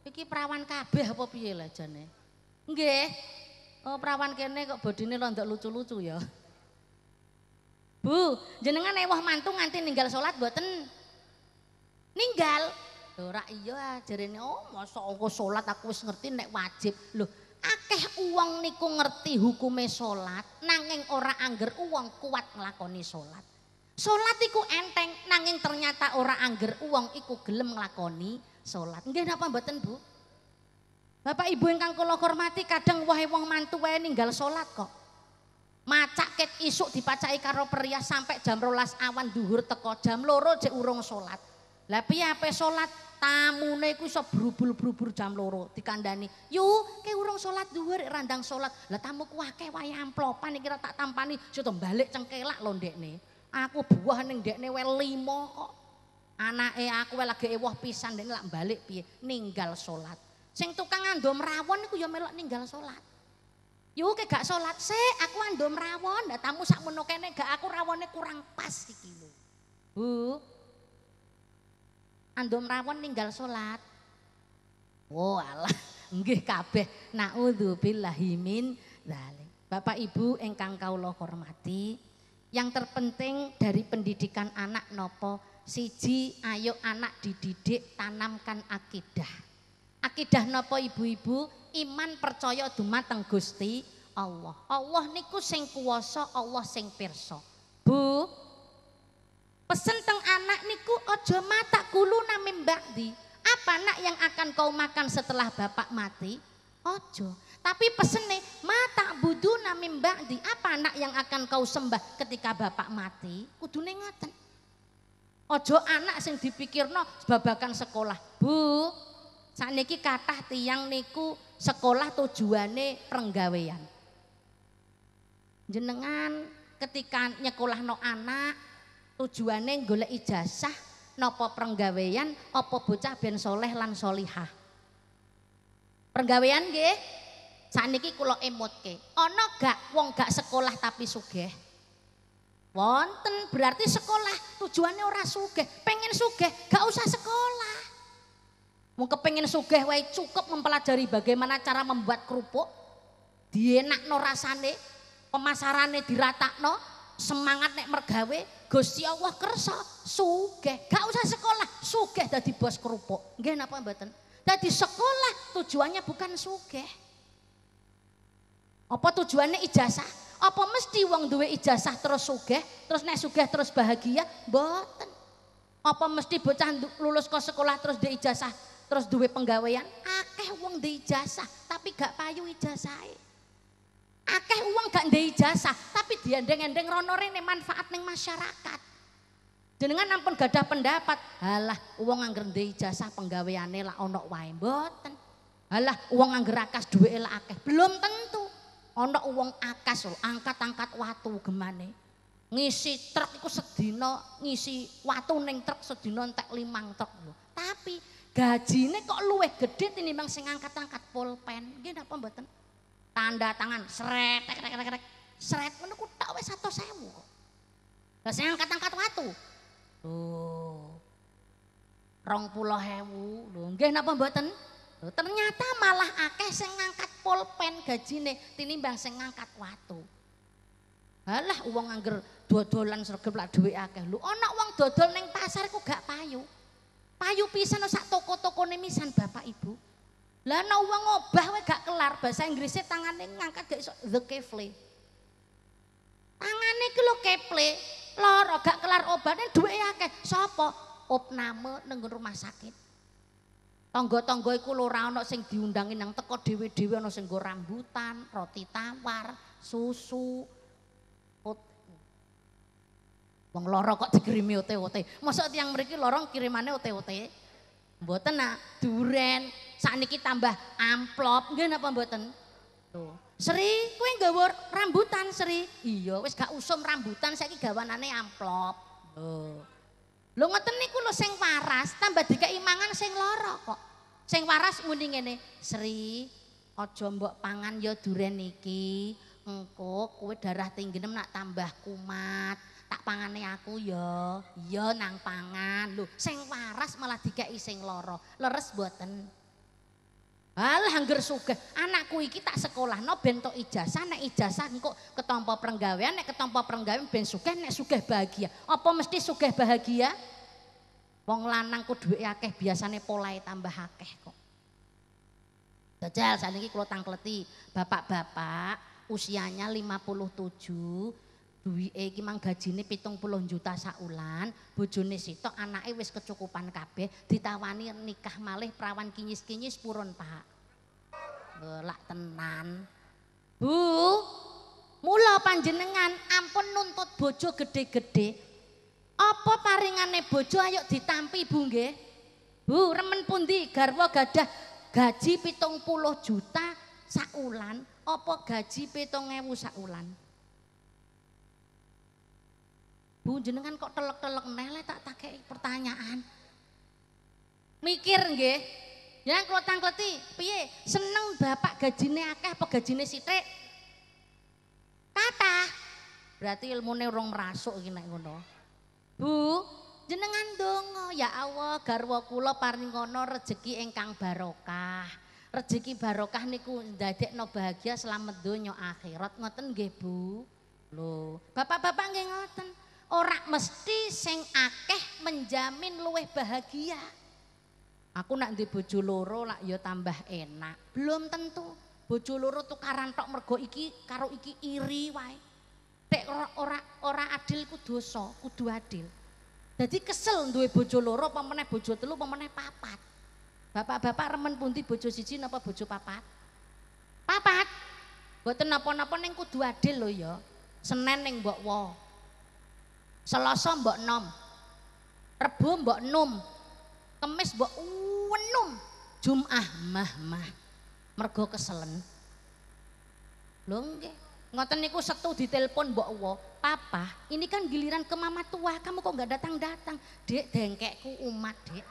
iki perawan kabeh apa piye lah jane? Nggih. Oh, perawan kene kok bodine rondok lucu-lucu ya. Bu, jenengan ewoh mantu nganti ninggal sholat buatan ninggal Lho iya jarene oh masa aku salat aku wis ngerti nek wajib. loh. akeh uang nih ku ngerti hukumnya sholat. nanging orang angger uang kuat nglakoni sholat. Salat iku enteng nanging ternyata orang angger uang iku gelem nglakoni salat. Nggih napa mboten Bu? Bapak Ibu ingkang kula hormati kadang wahai wong mantu wae ninggal sholat kok. Macak ket isuk dipacai karo perias sampai jam rolas awan duhur teko jam loro jek urung salat. Lah piye ape salat tamune iku iso brubul-brubur jam loro dikandani. Yu, ke urung salat dhuwur randang salat. Lah tamuku akeh wayah amplopan iki ora tak tampani, sedo balik cengkelak lho ndekne. Aku buah ning ndekne wel limo kok. Anake aku wel lagi ewah pisan ndekne lak balik piye? Ninggal salat. Sing tukang ando rawon, iku ya melok ninggal salat. Yu, ke gak salat sih, aku andom rawon. Lah tamu sak menokene gak aku rawone kurang pas iki lho. Uh, Andom rawon ninggal sholat. Oh Allah, nggih kabeh billahi min Bapak Ibu engkang kawula hormati, yang terpenting dari pendidikan anak nopo siji ayo anak dididik tanamkan akidah. Akidah nopo ibu-ibu iman percaya dumateng Gusti Allah. Allah niku sing kuwasa, Allah sing pirsa. Bu, pesen teng anak niku ojo mata kulu namim bakdi. Apa nak yang akan kau makan setelah bapak mati? Ojo. Tapi pesen nih, mata budu namim bakdi. Apa nak yang akan kau sembah ketika bapak mati? Kudu ngoten. Ojo anak sing no babakan sekolah. Bu, sakniki kata tiang niku sekolah tujuane penggawean. Jenengan ketika no anak tujuane golek ijazah nopo pergawean opo bocah ben soleh lan solihah pergawean nggih saniki kula emutke ana gak wong gak sekolah tapi sugih wonten berarti sekolah tujuannya ora sugih pengen sugih gak usah sekolah mau kepengen sugih wae cukup mempelajari bagaimana cara membuat kerupuk dienak no rasane pemasarannya diratakno semangat nek mergawe Gusti Allah kersa sugih gak usah sekolah sugih dadi bos kerupuk nggih napa mboten dadi sekolah tujuannya bukan sugih apa tujuannya ijazah apa mesti wong duwe ijazah terus sugih terus nek sugih terus bahagia mboten apa mesti bocah lulus ke sekolah terus di ijazah terus duwe penggawean akeh wong di ijazah tapi gak payu ijazahe Akeh uang gak ndei jasa, tapi dia ndeng-ndeng rono rene manfaat neng masyarakat. Jenengan nampun gada pendapat, halah uang angger ndei jasa penggaweane lah onok wae mboten. Halah uang angger akas duwe lah akeh, belum tentu. Onok uang akas loh angkat-angkat watu gemane. Ngisi truk iku sedina, ngisi watu neng truk sedina entek limang truk lho. Tapi gajine kok luwih gede tinimbang sing angkat-angkat pulpen. Nggih napa mboten? tanda tangan seret tek tek tek tek seret menurutku tak wes satu sewu saya saya angkat angkat watu tuh rong pulau hewu lu, enggak napa mboten ternyata malah akeh sing ngangkat pulpen gajine tinimbang sing ngangkat watu Alah uang angger dodolan sregep lak dua akeh. Lu ana uang dodol ning pasar ku gak payu. Payu pisan nusak toko-tokone misan Bapak Ibu. Lah ana wong obah wae gak kelar bahasa Inggrisnya tangane ngangkat gak iso the kefle. Tangane iki lho keple, lara gak kelar obahne duweke akeh. Sapa? Opname neng rumah sakit. Tangga-tangga iku lho ora ana sing diundangi nang teko dhewe-dhewe ana sing nggo rambutan, roti tawar, susu. Ut. Wong lara kok dikirimi ote-ote. Mosok tiyang mriki lorong kirimane ote-ote? Mboten nak, duren, sakniki tambah amplop nggih napa mboten tuh Sri kowe nggawa rambutan Sri iya wis gak usum rambutan saiki gawanane amplop tuh lho ngoten niku lho sing waras tambah dikai imangan sing lara kok sing waras muni ngene Sri aja mbok pangan ya duren iki engko kowe darah tinggi. nak tambah kumat tak pangane aku ya ya nang pangan lho sing waras malah dikai sing lara leres mboten Alah angger sugih, anakku iki tak sekolah, no tok ijazah, nek ijazah engko ketampa perenggawean, nek ketampa prenggawean ben sugih, nek sugih bahagia. Apa mesti sugih bahagia? Wong lanang ku duwe akeh biasane polahe tambah akeh kok. Jajal saniki kula tangkleti, bapak-bapak usianya 57 duwike iki mang gajine 70 juta sak bojone sitok, anake wis kecukupan kabeh, ditawani nikah malih prawan kinyis-kinyis purun, Pak. Gelak tenan. Bu, mula panjenengan ampun nuntut bojo gede-gede. Apa paringane bojo ayo ditampi, Bu nggih? Bu, remen pundi garwa gadah gaji 70 juta sak apa gaji 70.000 sak wulan? Bu jenengan kok telek-telek mele tak takai pertanyaan. Mikir nggih. Yang ya, kelotang kleti, piye? Seneng bapak gajine akeh apa gajine sithik? Kata. Berarti ilmune rong merasuk iki nek ngono. Bu, jenengan dong ya Allah garwa kula paringono rejeki ingkang barokah. rezeki barokah niku ndadekno bahagia selamat donya akhirat ngoten nggih Bu. Lho, bapak-bapak nggih ngoten. Ora mesti sing akeh menjamin luwih bahagia. Aku nak di bojo loro lak ya tambah enak. Belum tentu. Bojo loro tukaran tok mergo iki karo iki iri wae. Tek ora ora, ora adil ku dosa, kudu adil. Jadi kesel duwe bojo loro apa meneh bojo telu apa meneh papat. Bapak-bapak remen pundi bojo siji napa bojo papat? Papat. Mboten napa-napa ning kudu adil lho ya. Senen ning mbok wo. Selasa mbok nom. Rebu mbok num. Kemis mbok wenum. Jumat mah mah. Mergo keselen. Lho nggih. Ngoten niku setu ditelepon mbok uwa, Papa, ini kan giliran ke mama tua, kamu kok nggak datang-datang? Dek, dengkekku umat, dek.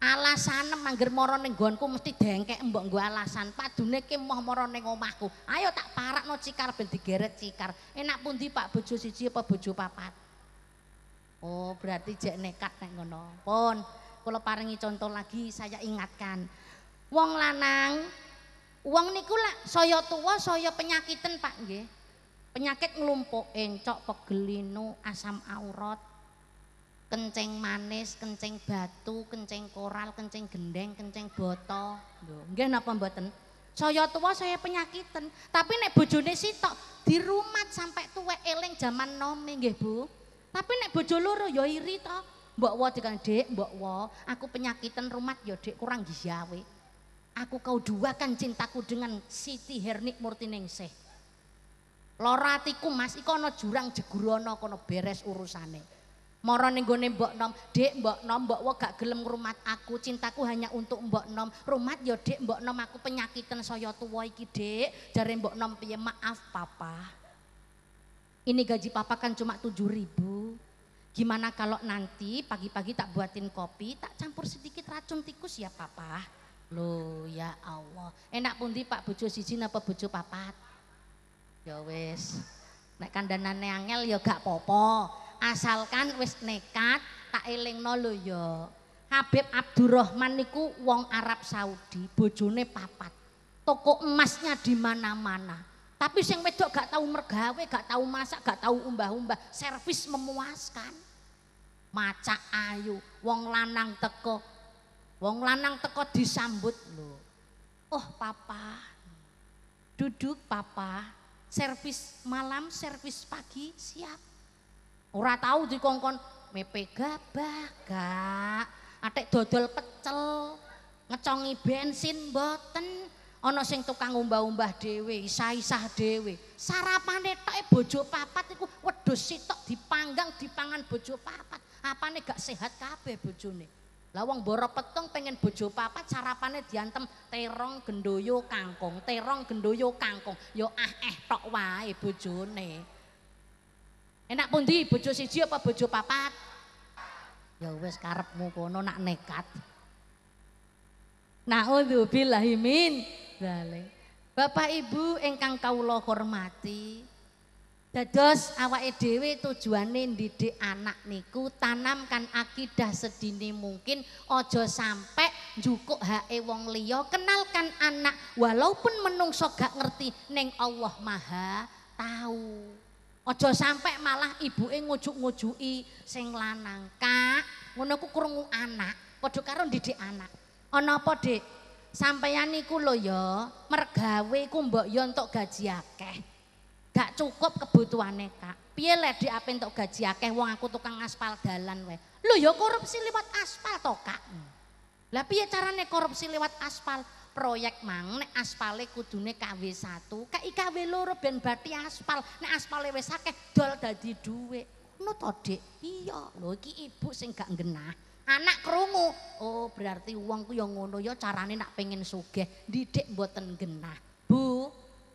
Alasan manggir moro nenggonku mesti dengkek mbok gua alasan. Pak Dune ke moh moro omahku. Ayo tak parak no cikar, ben digeret cikar. Enak pun di pak bojo siji apa bojo papat. Oh, berarti jek nekat nek ngono. Pun, kula paringi contoh lagi saya ingatkan. Wong lanang Uang niku lak saya tua saya penyakitan Pak nggih. Penyakit nglumpuk encok pegelinu asam aurat kencing manis, kencing batu, kencing koral, kencing gendeng, kencing boto. Nggih napa mboten? Saya tua saya penyakitan. tapi nek bojone sitok dirumat sampai tuwek eling jaman nome nggih Bu. Tapi nek bojo loro ya iri to. Mbok wo dikane Dik, mbok wo, aku penyakitan rumat ya Dik kurang gizi Aku kau duakan cintaku dengan Siti Hernik Murtiningsih. Loratiku Mas iko ana jurang jegurono kono beres urusane. Moro ning gone Mbok Nom, Dik Mbok Nom, Mbok wo gak gelem rumat aku, cintaku hanya untuk Mbok Nom. Rumat ya Dik Mbok Nom, aku penyakitan saya tuwa iki Dik, jare Mbok Nom piye maaf papa. ini gaji papa kan cuma tujuh ribu. Gimana kalau nanti pagi-pagi tak buatin kopi, tak campur sedikit racun tikus ya papa. Loh ya Allah, enak pun di pak bujo siji apa bujo papat? Ya wis, nek dana neangel ya gak popo. Asalkan wis nekat, tak elingno nol ya. Habib Abdurrahman niku wong Arab Saudi, bojone papat. Toko emasnya di mana-mana tapi sing wedok gak tahu mergawe, gak tahu masak, gak tahu umbah-umbah, servis memuaskan. Macak ayu, wong lanang teko. Wong lanang teko disambut lho. Oh, papa. Duduk papa. Servis malam, servis pagi, siap. Ora tahu dikongkon mepe gabah gak. Atek dodol pecel, ngecongi bensin boten, ana sing tukang umbah-umbah dhewe, isah-isah dhewe. Sarapane tok e bojo papat iku wedhus sitok dipanggang dipangan bojo papat. Apane gak sehat kabeh bojone. Lah wong boro petung pengen bojo papat sarapane diantem terong gendoyo kangkung, terong gendoyo kangkung. ya ah eh tok wae bojone. Enak pundi bojo siji apa bojo papat? Ya wis karepmu kono nak nekat. Nah, billahi min Bapak Ibu ingkang kawula hormati, dados awake dhewe tujuane didik anak niku tanamkan akidah sedini mungkin aja sampe njukuk e wong liya, kenalkan anak walaupun menungso gak ngerti ning Allah Maha tahu. Aja sampek malah ibuke ngujuk-ngujuki sing lanang, Kak, ngono ku krungu anak, padha karo didik anak. Ana apa, Dik? sampeyan niku lho ya mergawe ku mbok yo entuk gaji akeh. Gak cukup kebutuhane, Kak. Piye lek diapen entuk gaji akeh wong aku tukang aspal dalan wae. Lho ya korupsi liwat aspal to, Kak. Lah piye carane korupsi liwat aspal? Proyek mang nek aspale kudune KW1, kae KW2 ben bati aspal. Nek aspale wis akeh dol dadi dhuwit. Ngono to, Dik? Iya, lho iki ibu sing gak ngenah. anak kerungu oh berarti uang ku yang ngono ya carane nak pengen sugeh didik buatan genah bu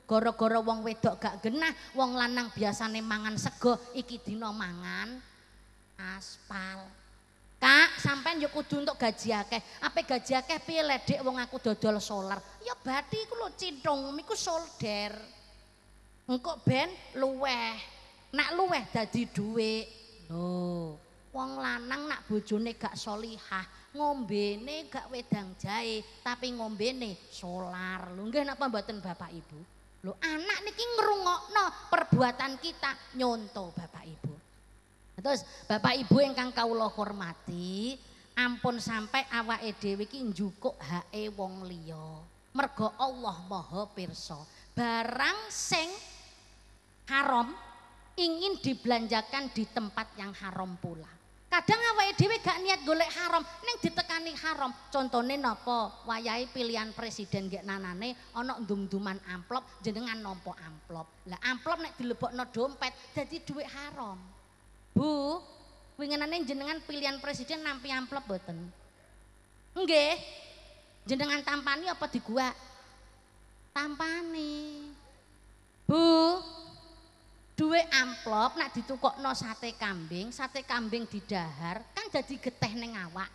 goro-goro wong wedok gak genah wong lanang biasane mangan sego iki dino mangan aspal kak sampean yo kudu untuk gaji akeh apa gaji akeh pilih dek wong aku dodol solar ya badi ku lo cintong miku solder engkau ben luweh nak luweh dadi duit loh Wong lanang nak bojone gak solihah, ngombene gak wedang jahe, tapi ngombe ngombene solar. Lho nggih napa mboten Bapak Ibu? lu anak niki no perbuatan kita nyonto Bapak Ibu. Nah, terus Bapak Ibu yang ingkang kawula hormati, ampun sampai awa dhewe iki njukuk hake wong liya. Mergo Allah Maha Pirsa. Barang sing haram ingin dibelanjakan di tempat yang haram pula. Kadang awake dhewe gak niat golek haram, ning ditekani haram. Contone napa? Wayahe pilihan presiden gek nanane ana ndum-nduman amplop, jenengan nampa amplop. Lah amplop nek dilebokno dompet dadi dhuwit haram. Bu, winginane jenengan pilihan presiden nampi amplop boten? Nggih. Jenengan tampani apa diguak? Tampani. Bu, duwe amplop nak ditukokno sate kambing, sate kambing didahar, kan jadi geteh ning awak.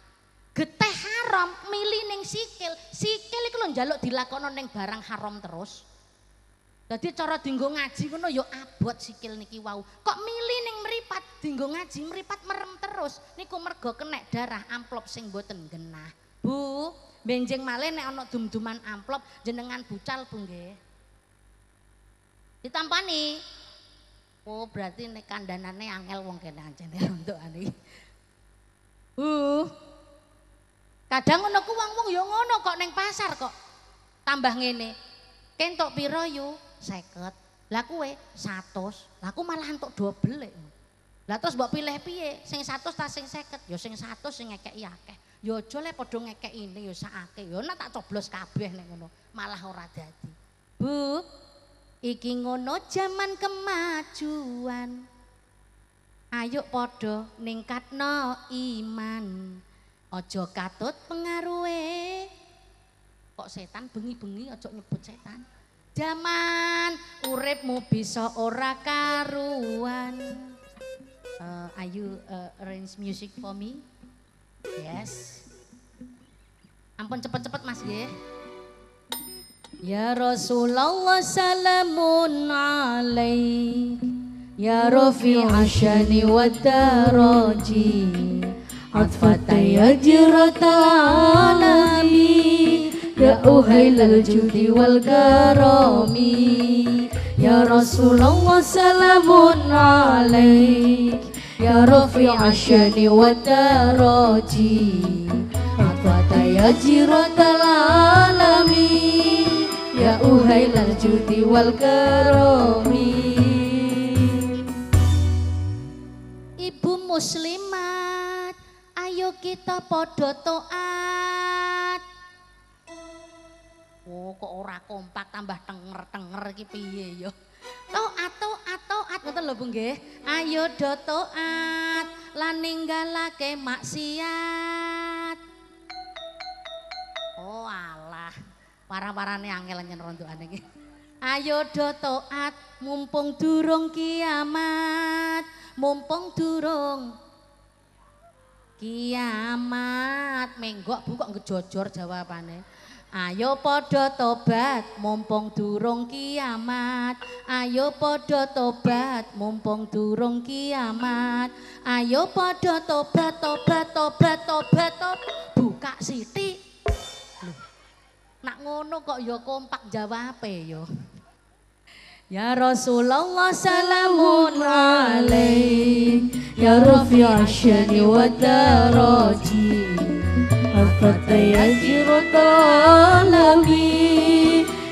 Geteh haram mili ning sikil. Sikil iku lho njaluk dilakono ning barang haram terus. Jadi cara dinggo ngaji ngono ya abot sikil niki wau. Kok mili ning mripat dinggo ngaji mripat merem terus. Niku mergo kena darah amplop sing boten genah. Bu, benjing malih nek ana dum-duman amplop jenengan bucal pun nggih. Ditampani, Oh, berarti nek kandhanane angel wong kene ancene rondokan iki. Uh. Kadang ngono ku wong-wong ya ngono kok neng pasar kok. Tambah ngene. Kentok piro yu 50. Lah kuwe 100. Lah aku malah entuk 12. Lah terus mbok pilih piye? Sing 100 ta sing 50? Ya sing 100 sing ngekeki akeh. Ya aja le padha ngekeki ini ya sak akeh. Ya nek tak coblos kabeh nek ngono, malah ora dadi. Bu, Iki ngono jaman kemajuan. Ayo ningkat no iman. ojo katut pengaruhe. Kok setan bengi-bengi ojo nyebut setan. Jaman uripmu bisa ora karuan. Uh, uh, arrange music for me? Yes. Ampun cepet-cepet Mas nggih. Yeah. يا رسول الله سلام عليك يا رفيع الشان والدرجي عطفة جرة عالمي يا أهل الجود والكرم يا رسول الله سلام عليك يا رفيع الشان والدرجي عطفة جرة العالمين Ya uhailal lanjuti wal karomi Ibu muslimat Ayo kita podo toat Oh kok ora kompak tambah tenger-tenger ki piye yo ya? Toat toat toat ngoten lho Bu nggih Ayo do toat lan ninggalake maksiat Oh alah Parah-parane angel nyen rondokan iki. Ayo do toat mumpung durung kiamat, mumpung durung kiamat. Menggok Bu kok ngejojor jawabane. Ayo podo tobat mumpung durung kiamat Ayo podo tobat mumpung durung kiamat Ayo podo tobat tobat tobat tobat, tobat. Buka siti Nak ngono kok yo ya kompak jawabe yo. Ya. ya Rasulullah salamun alaik Ya Rafi asyani wa daraji Afata yajiru talami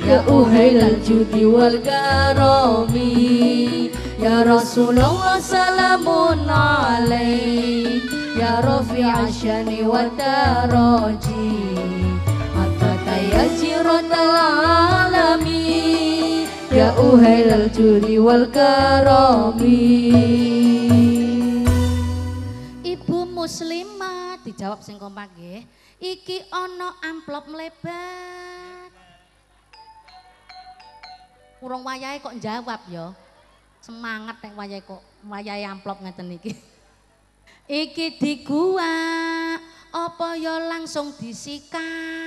Ya uhailal judi wal karami Ya Rasulullah salamun alaik Ya Rafi asyani wa daraji أجرا العالمين يا أهيل Ibu muslimah dijawab singkong pagi, Iki ono amplop melebar. Kurang wayai kok jawab yo? Ya. Semangat nek wayai kok Wayai amplop ngeten iki. Iki gua, apa yo ya langsung disikat.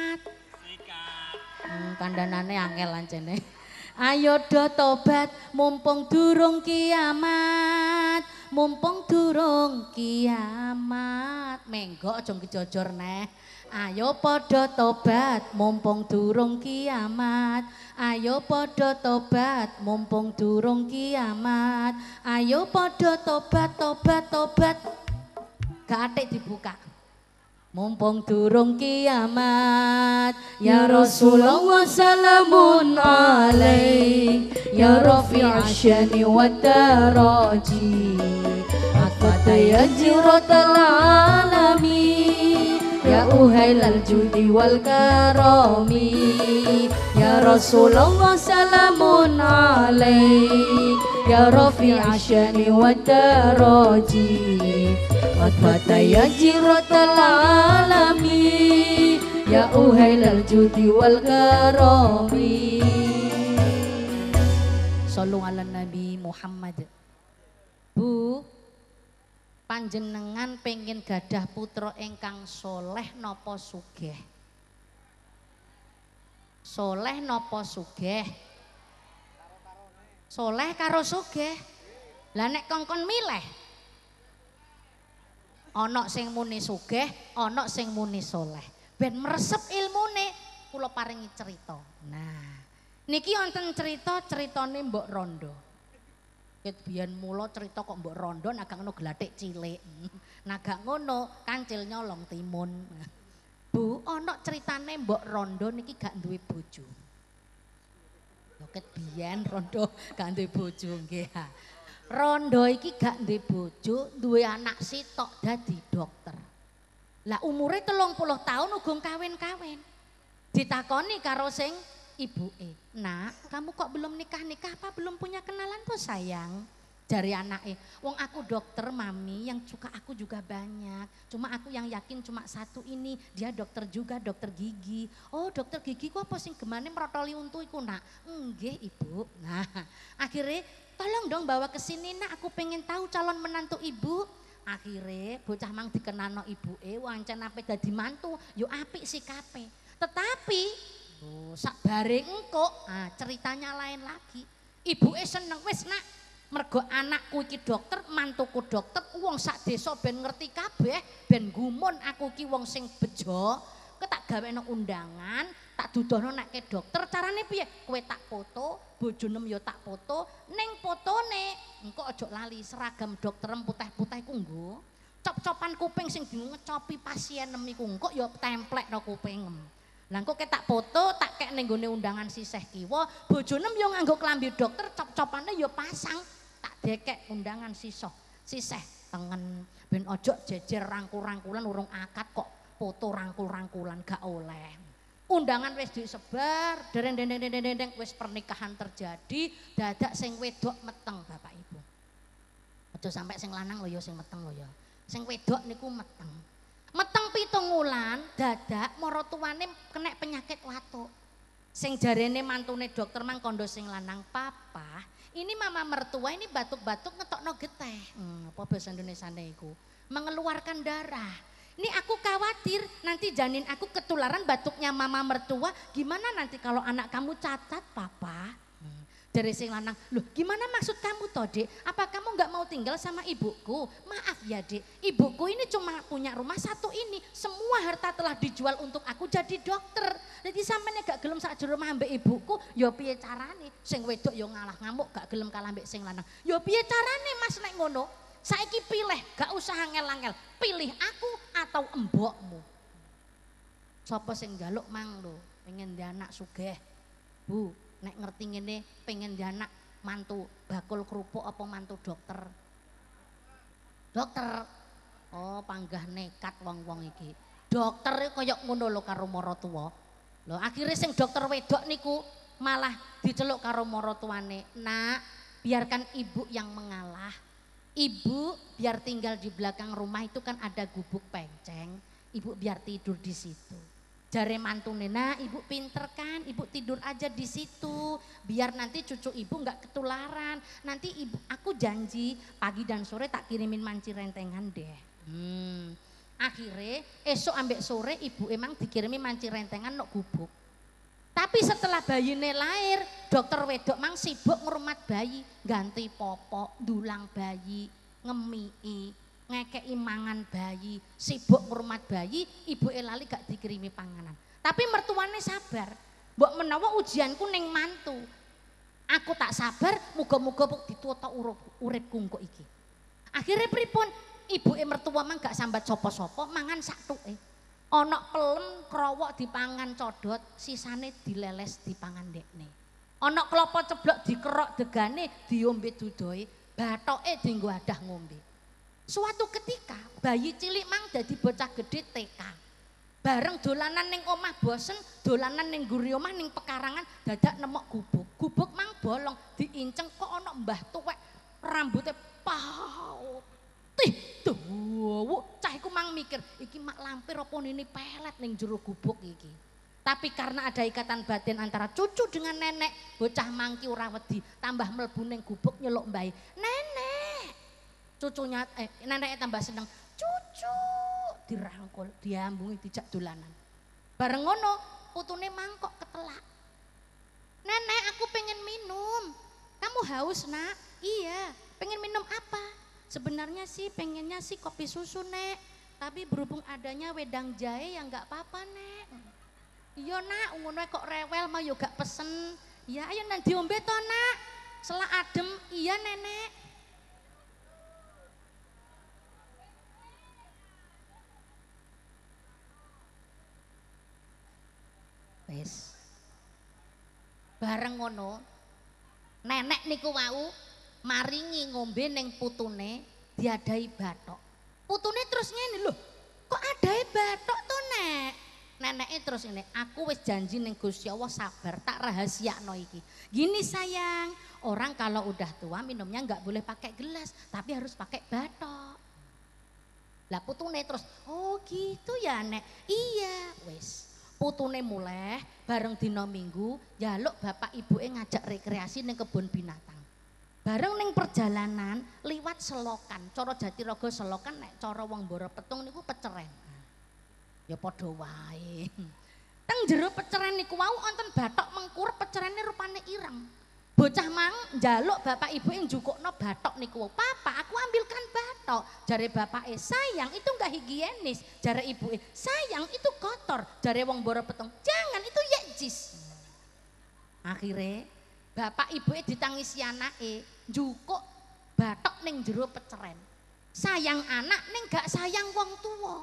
kandanane angel lancene. Ayo do tobat mumpung durung kiamat, mumpung durung kiamat. Menggo aja kejojor neh. Ayo podo tobat mumpung durung kiamat. Ayo podo tobat mumpung durung kiamat. Ayo podo tobat tobat tobat. Gatik dibuka. Mumpung durung kiamat Ya Rasulullah salamun alaik Ya Rafi asyani wa daraji Akata ya jiratal alamin Ya uhailal judi wal karami Ya Rasulullah salamun alaik Ya rafi asyani wa daraji Matbata ya jiratal alami Ya uhailal judi wal karami Sallu ala Nabi Muhammad Bu jenengan pengin gadah putra ingkang soleh nopo sugeh soleh nopo sugeh soleh karo sugeh lah nek kongkon milih ana sing muni sugeh ana sing muni soleh ben meresep ilmune kula paringi cerita nah niki wonten cerita ceritane mbok rondo Ket biyen mula cerita kok mbok rondo nagak ngono gladek cilik. Nagak ngono kancil nyolong timun. Bu, ana ceritane mbok rondo niki gak duwe bojo. Yo ket biyen rondo gak duwe bojo nggih. Rondo iki gak duwe bojo, duwe anak sitok dadi dokter. Lah umure 30 tahun ugung kawin-kawin. Ditakoni karo sing ibu E. Nak, kamu kok belum nikah-nikah apa belum punya kenalan tuh sayang? Dari anak E. Wong aku dokter mami yang suka aku juga banyak. Cuma aku yang yakin cuma satu ini. Dia dokter juga, dokter gigi. Oh dokter gigi kok apa sih gemane merotoli untuk iku nak? Enggak ibu. Nah akhirnya tolong dong bawa ke sini nak aku pengen tahu calon menantu ibu akhirnya bocah mang dikenano ibu e Wancan apa jadi mantu Yuk apik sikape tetapi Oh, sabare engko, ah, ceritanya lain lagi. Ibu e seneng wis nak mergo anakku iki dokter, mantuku dokter, wong sak desa ben ngerti kabeh, ben gumun aku iki wong sing bejo. Kowe tak gawekno undangan, tak dudono nek ke dokter, carane piye? Kowe tak foto, bojo nem yo tak foto, ning fotone engko ojo lali seragam dokter putih-putih ku nggo. Cop-copan kuping sing dingecopi pasien nem iku engko yo templek no kuping. Em. Lah kok ketak foto tak kek ning gone undangan sisih kiwa, bojone yo nganggo klambi dokter, cop-copane yo pasang, tak dekek undangan sisih sisih tengen ben ojo jejer rangkul-rangkulan urung akad kok foto rangkul-rangkulan gak oleh. Undangan wis disebar, dereng deng deng wis pernikahan terjadi, dadak sing wedok meteng Bapak Ibu. Aja sampe sing lanang lho ya sing meteng lho ya. Sing wedok niku meteng. pitung wulan dadak moro tuane kena penyakit watuk. Sing jarene mantune dokter mang kondo sing lanang papa, ini mama mertua ini batuk-batuk ngetok geteh. Hmm, apa bahasa Indonesia Mengeluarkan darah. Ini aku khawatir nanti janin aku ketularan batuknya mama mertua, gimana nanti kalau anak kamu catat papa? Dari sing lanang, loh gimana maksud kamu toh dek? Apa kamu nggak mau tinggal sama ibuku? Maaf ya dek, ibuku ini cuma punya rumah satu ini. Semua harta telah dijual untuk aku jadi dokter. Jadi sampean gak gelem sak jero rumah ambek ibuku, ya piye carane? Sing wedok ya ngalah ngamuk gak gelem kalah ambek sing lanang. Ya piye carane Mas nek ngono? Saiki pilih, gak usah angel-angel. Pilih aku atau embokmu. Sopo sing jaluk mang lo, pengen dia anak sugeh. Bu, nek ngerti ngene pengen janak mantu bakul kerupuk apa mantu dokter dokter oh panggah nekat wong-wong iki dokter koyok ngono lho karo tua lho akhirnya sing dokter wedok niku malah diceluk karo tuane nak biarkan ibu yang mengalah ibu biar tinggal di belakang rumah itu kan ada gubuk penceng ibu biar tidur di situ Jare mantune, Nena, ibu pinter kan, ibu tidur aja di situ, biar nanti cucu ibu nggak ketularan. Nanti ibu, aku janji pagi dan sore tak kirimin manci rentengan deh. Hmm. Akhirnya esok ambek sore ibu emang dikirimin manci rentengan nok gubuk. Tapi setelah bayi bayine lahir, dokter wedok mang sibuk ngurmat bayi, ganti popok, dulang bayi, ngemii, ngekek imangan bayi, sibuk ngurmat bayi, ibu elali gak dikirimi panganan. Tapi mertuane sabar, buat menawa ujianku neng mantu. Aku tak sabar, muga-muga dituwa uripku kungko iki. Akhirnya pripun, ibu e mertua mang gak sambat sopo-sopo, mangan satu Eh. Onok pelem krowok dipangan codot, sisane dileles dipangan dekne. Onok kelopo ceblok dikerok degane diombe dudoi, batoe tinggu adah ngombe. Suatu ketika bayi cilik mang jadi bocah gede TK. Bareng dolanan ning omah bosen, dolanan ning guri omah ning pekarangan dadak nemok gubuk. Gubuk mang bolong diinceng kok ana mbah tuwek rambutnya pau. Tih, dawa. Cah iku mang mikir, iki mak lampir apa ini pelet ning jero gubuk iki. Tapi karena ada ikatan batin antara cucu dengan nenek, bocah mangki ora wedi tambah mlebu ning gubuk nyeluk mbahe. Nenek cucunya eh neneknya tambah seneng cucu dirangkul diambungi dijak dolanan bareng ngono putune mangkok ketelak nenek aku pengen minum kamu haus nak iya pengen minum apa sebenarnya sih pengennya sih kopi susu nek tapi berhubung adanya wedang jahe yang nggak apa-apa nek iya nak ngono kok rewel mah yo gak pesen ya ayo nanti ombe to nak selak adem iya nenek bareng ngono nenek niku wau maringi ngombe neng putune diadai batok putune terus ngene loh kok adai batok tuh nek neneknya terus ini aku wis janji neng Gusti Allah sabar tak rahasia no iki gini sayang orang kalau udah tua minumnya nggak boleh pakai gelas tapi harus pakai batok lah putune terus oh gitu ya nek iya wis putune muleh bareng dina minggu njaluk bapak ibuke ngajak rekreasi ning kebun binatang. Bareng ning perjalanan liwat selokan, cara jati raga selokan nek cara wong boro petung niku peceren. Ya padha wae. Teng jero peceren niku wau wonten bathok mengkur pecerene rupane ireng. Bocah mang jaluk bapak ibu yang no batok niku. Papa, aku ambilkan batok. Jare eh sayang itu enggak higienis. Jare ibu, eh sayang itu kotor. Jare wong boro petong jangan itu ya jis Akhirnya bapak ibu eh ditangis eh jukuk batok neng jeruk peceren. Sayang anak neng gak sayang wong tua.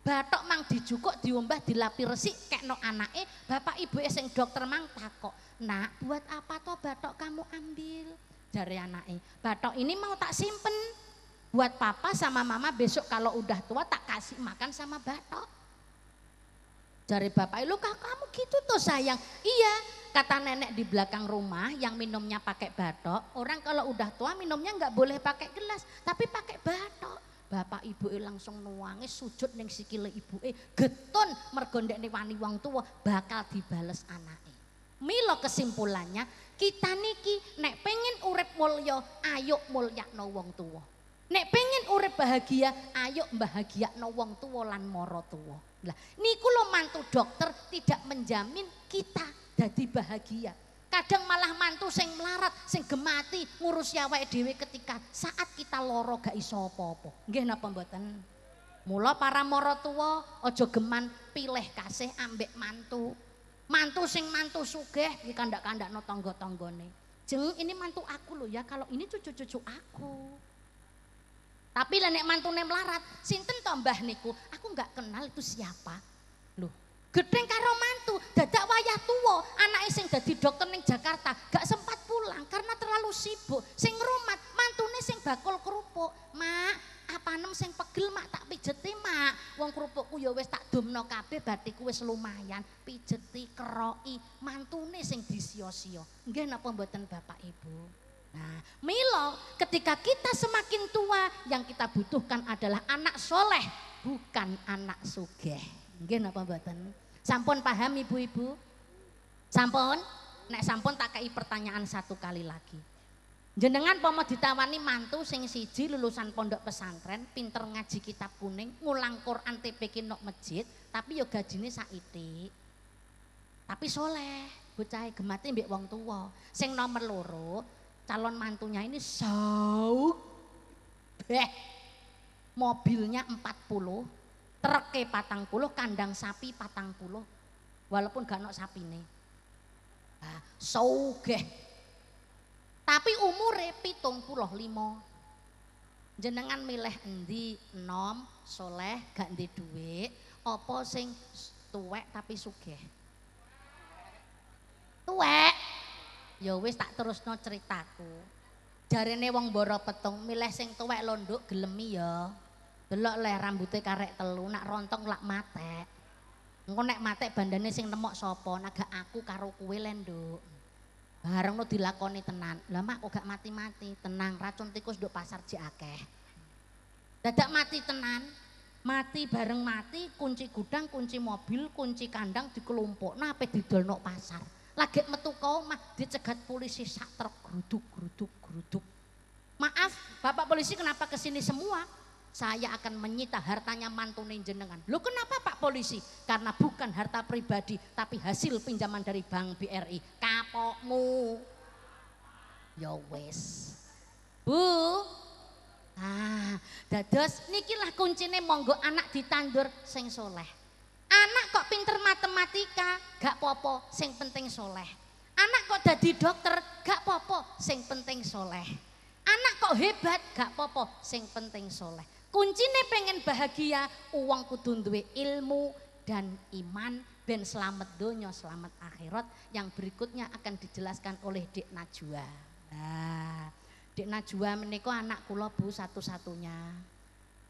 Batok mang dijukuk diombah dilapi resik anak eh bapak ibu sing dokter mang takok. Nak, buat apa toh batok kamu ambil? Jari anaknya, batok ini mau tak simpen. Buat papa sama mama besok kalau udah tua tak kasih makan sama batok. Jari bapak, lu kamu gitu tuh sayang. Iya, kata nenek di belakang rumah yang minumnya pakai batok. Orang kalau udah tua minumnya nggak boleh pakai gelas, tapi pakai batok. Bapak ibu e langsung nuangis sujud neng sikile ibu e getun mergondek wani wong tua bakal dibales anaknya. Milo kesimpulannya, kita niki nek pengen urip mulya, ayo mulyakno wong tuwa. Nek pengen urip bahagia, ayo mbahagiakno wong tuwa lan moro tuwa. Lah, niku lo mantu dokter tidak menjamin kita jadi bahagia. Kadang malah mantu sing melarat, sing gemati ngurus awake dhewe ketika saat kita loro gak iso apa-apa. Nggih napa mboten? Mula para moro tuwa aja geman pilih kasih ambek mantu. mantu sing mantu sugeh di kandak kandak no tonggo tonggone. Jeng ini mantu aku lo ya, kalau ini cucu-cucu aku. Tapi lah mantu nem melarat, sinten tambah niku? Aku nggak kenal itu siapa. lo. gedeng karo mantu, dadak wayah tuwo anak sing dadi dokter neng Jakarta, gak sempat pulang karena terlalu sibuk. Sing rumat mantune sing bakul kerupuk. Mak, apa nem sing pegel mak tak pijeti mak. Wong kerupukku ya wis tak domno kape berarti wis lumayan. Pijeti keroi mantune sing disio-sio. Nggih napa mboten Bapak Ibu? Nah, Milo, ketika kita semakin tua, yang kita butuhkan adalah anak soleh, bukan anak sugeh. Nggih napa pembuatan Sampun paham ibu-ibu? Sampun? Nek sampun tak kei pertanyaan satu kali lagi. Jenengan pomo ditawani mantu sing siji lulusan pondok pesantren, pinter ngaji kitab kuning, ngulang Quran TPK nok masjid, tapi yo gajine saitik. Tapi soleh, bocah e gemati mbek wong tua. Sing nomor loro, calon mantunya ini sau Beh. Mobilnya 40, treke patang puluh, kandang sapi patang puluh. Walaupun gak nok sapi sapine. Nah, saugeh tapi umure pitung puluh limo jenengan milih endi nom soleh gak di duit apa sing tuwek tapi sugeh tuwek ya wis tak terusno ceritaku jarene wong boro petung milih sing tuwek londuk gelemi ya delok le rambutnya karek telu nak rontong lak mate ngonek matek bandane sing nemok sopo naga aku karo kue lenduk Bareng lo dilakoni tenan. Lah mak kok gak mati-mati, tenang racun tikus nduk pasar jek akeh. Dadak mati tenan. Mati bareng mati, kunci gudang, kunci mobil, kunci kandang di kelompok. Nah, apa didolno pasar. Lagi metu kau mah dicegat polisi sak truk geruduk geruduk Maaf, Bapak polisi kenapa kesini semua? Saya akan menyita hartanya mantu ninja jenengan. Lu kenapa Pak polisi? Karena bukan harta pribadi tapi hasil pinjaman dari Bank BRI. kapokmu ya wis bu ah dados niki lah kuncine monggo anak ditandur sing soleh anak kok pinter matematika gak popo sing penting soleh anak kok dadi dokter gak popo sing penting soleh anak kok hebat gak popo sing penting soleh kuncine pengen bahagia uang kudu duwe ilmu dan iman ben selamat donya, selamat akhirat yang berikutnya akan dijelaskan oleh Dek Najwa. Nah, Dik Najwa menikah anak kula Bu satu-satunya.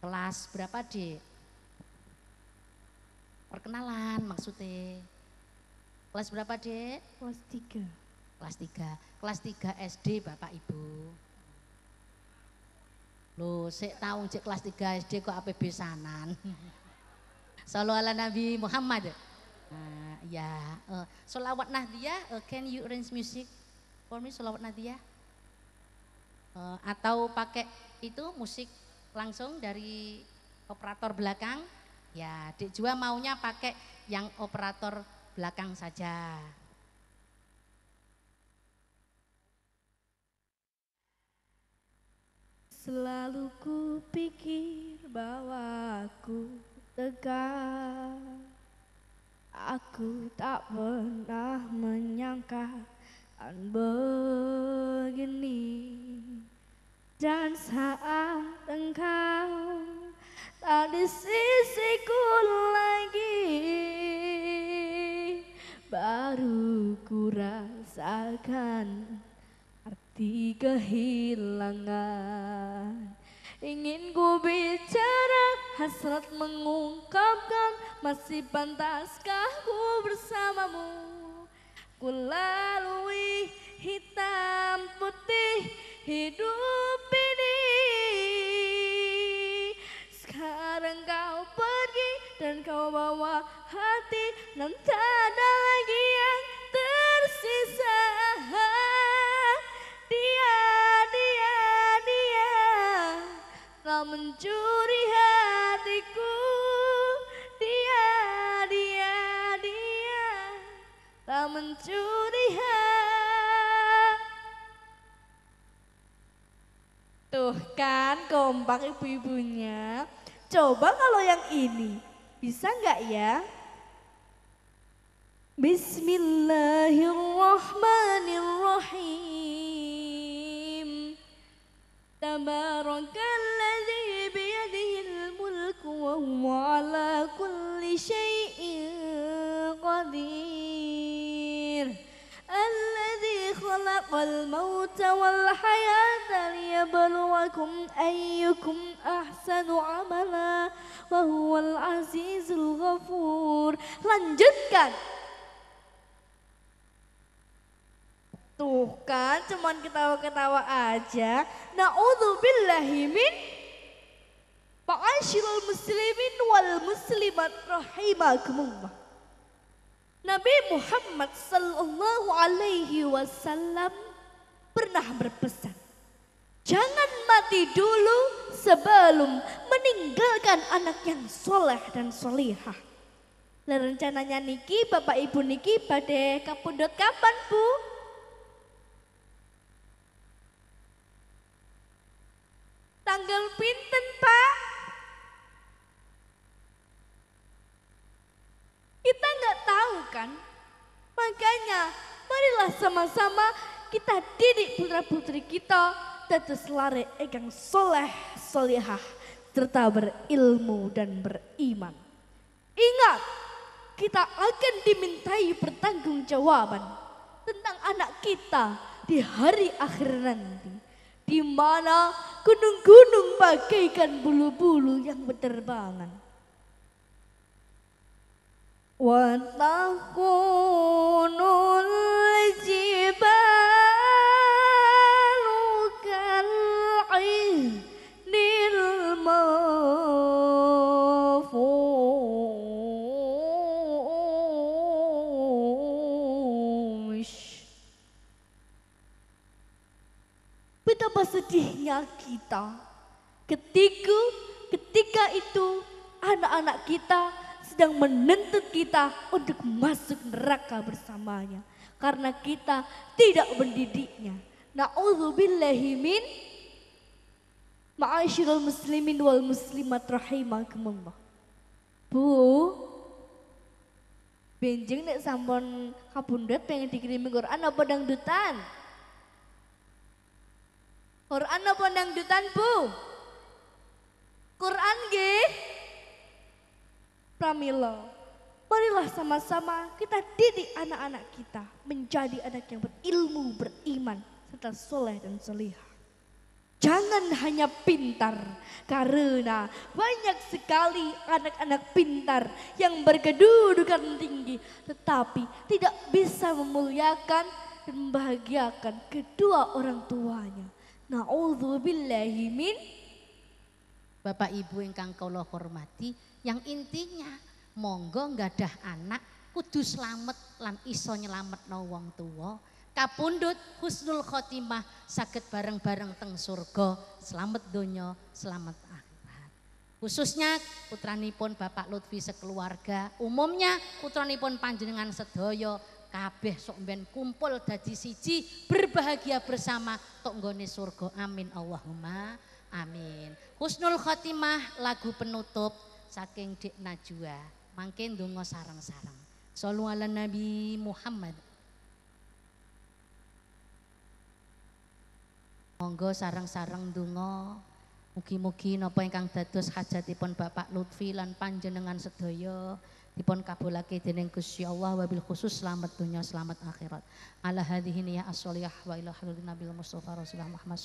Kelas berapa, dek? Perkenalan maksudnya. Kelas berapa, Dek? Kelas tiga. Kelas tiga. Kelas 3 SD, Bapak Ibu. Loh, sik tahu cek kelas tiga SD kok APB sanan. Sallallahu ala Nabi Muhammad. Ah, ya, yeah. uh, Solawat Nadia, uh, eh, can you arrange music for me Solawat Nadia? Uh, eh, atau pakai itu musik langsung dari operator belakang? Ya, Dek Jua maunya pakai yang operator belakang saja. Selalu kupikir bahwa aku tegar Aku tak pernah menyangka akan begini Dan saat engkau tak di sisiku lagi Baru ku rasakan arti kehilangan Ingin ku bicara hasrat mengungkapkan Masih pantaskah ku bersamamu Ku lalui hitam putih hidup ini Sekarang kau pergi dan kau bawa hati Dan tak ada lagi yang ibu-ibunya. Coba kalau yang ini, bisa nggak ya? aja naudzubillahi min ma'asyiral muslimin wal muslimat rahimakumullah Nabi Muhammad sallallahu alaihi wasallam pernah berpesan Jangan mati dulu sebelum meninggalkan anak yang soleh dan solihah. Dan rencananya Niki, Bapak Ibu Niki, badai kapundut kapan Bu? Tanggal pinten, Pak? Kita nggak tahu kan? Makanya, marilah sama-sama kita didik putra-putri kita tetes lare egang soleh solihah serta berilmu dan beriman. Ingat, kita akan dimintai pertanggungjawaban tentang anak kita di hari akhir nanti di mana gunung-gunung bagaikan bulu-bulu yang berterbangan. وتكون الجبال dunia kita. Ketika, ketika itu anak-anak kita sedang menuntut kita untuk masuk neraka bersamanya. Karena kita tidak mendidiknya. Na'udzubillahi min ma'asyirul muslimin wal muslimat rahimakumullah. Bu, benjing nek sampun kabundet pengen dikirimi Quran apa dangdutan? Quran apa dangdutan Bu? Quran ge? Pramilo, Marilah sama-sama kita didik anak-anak kita menjadi anak yang berilmu, beriman, serta soleh dan soleha. Jangan hanya pintar, karena banyak sekali anak-anak pintar yang berkedudukan tinggi, tetapi tidak bisa memuliakan dan membahagiakan kedua orang tuanya. Na'udzubillahi min Bapak Ibu ingkang kula hormati, yang intinya monggo nggadah anak kudu slamet lan iso nyelametno wong tuwa. Kapundhut husnul khotimah saged bareng-bareng teng surga, slamet donya, slamet akhirat. Khususnya putranipun Bapak Lutfi sekeluarga, umumnya putranipun panjenengan sedaya kabeh sok ben kumpul dadi siji berbahagia bersama tok nggone surga amin Allahumma amin husnul khotimah lagu penutup saking Dik Najwa mangke ndonga sarang-sarang sallu ala nabi Muhammad monggo sarang-sarang ndonga mugi-mugi napa ingkang dados hajatipun Bapak Lutfi lan panjenengan sedaya dipun kabulake dening Gusti Allah wabil khusus selamat dunia selamat akhirat ala hadhihi ya as-sholihah wa ila halurin nabil mustofa rasulullah Muhammad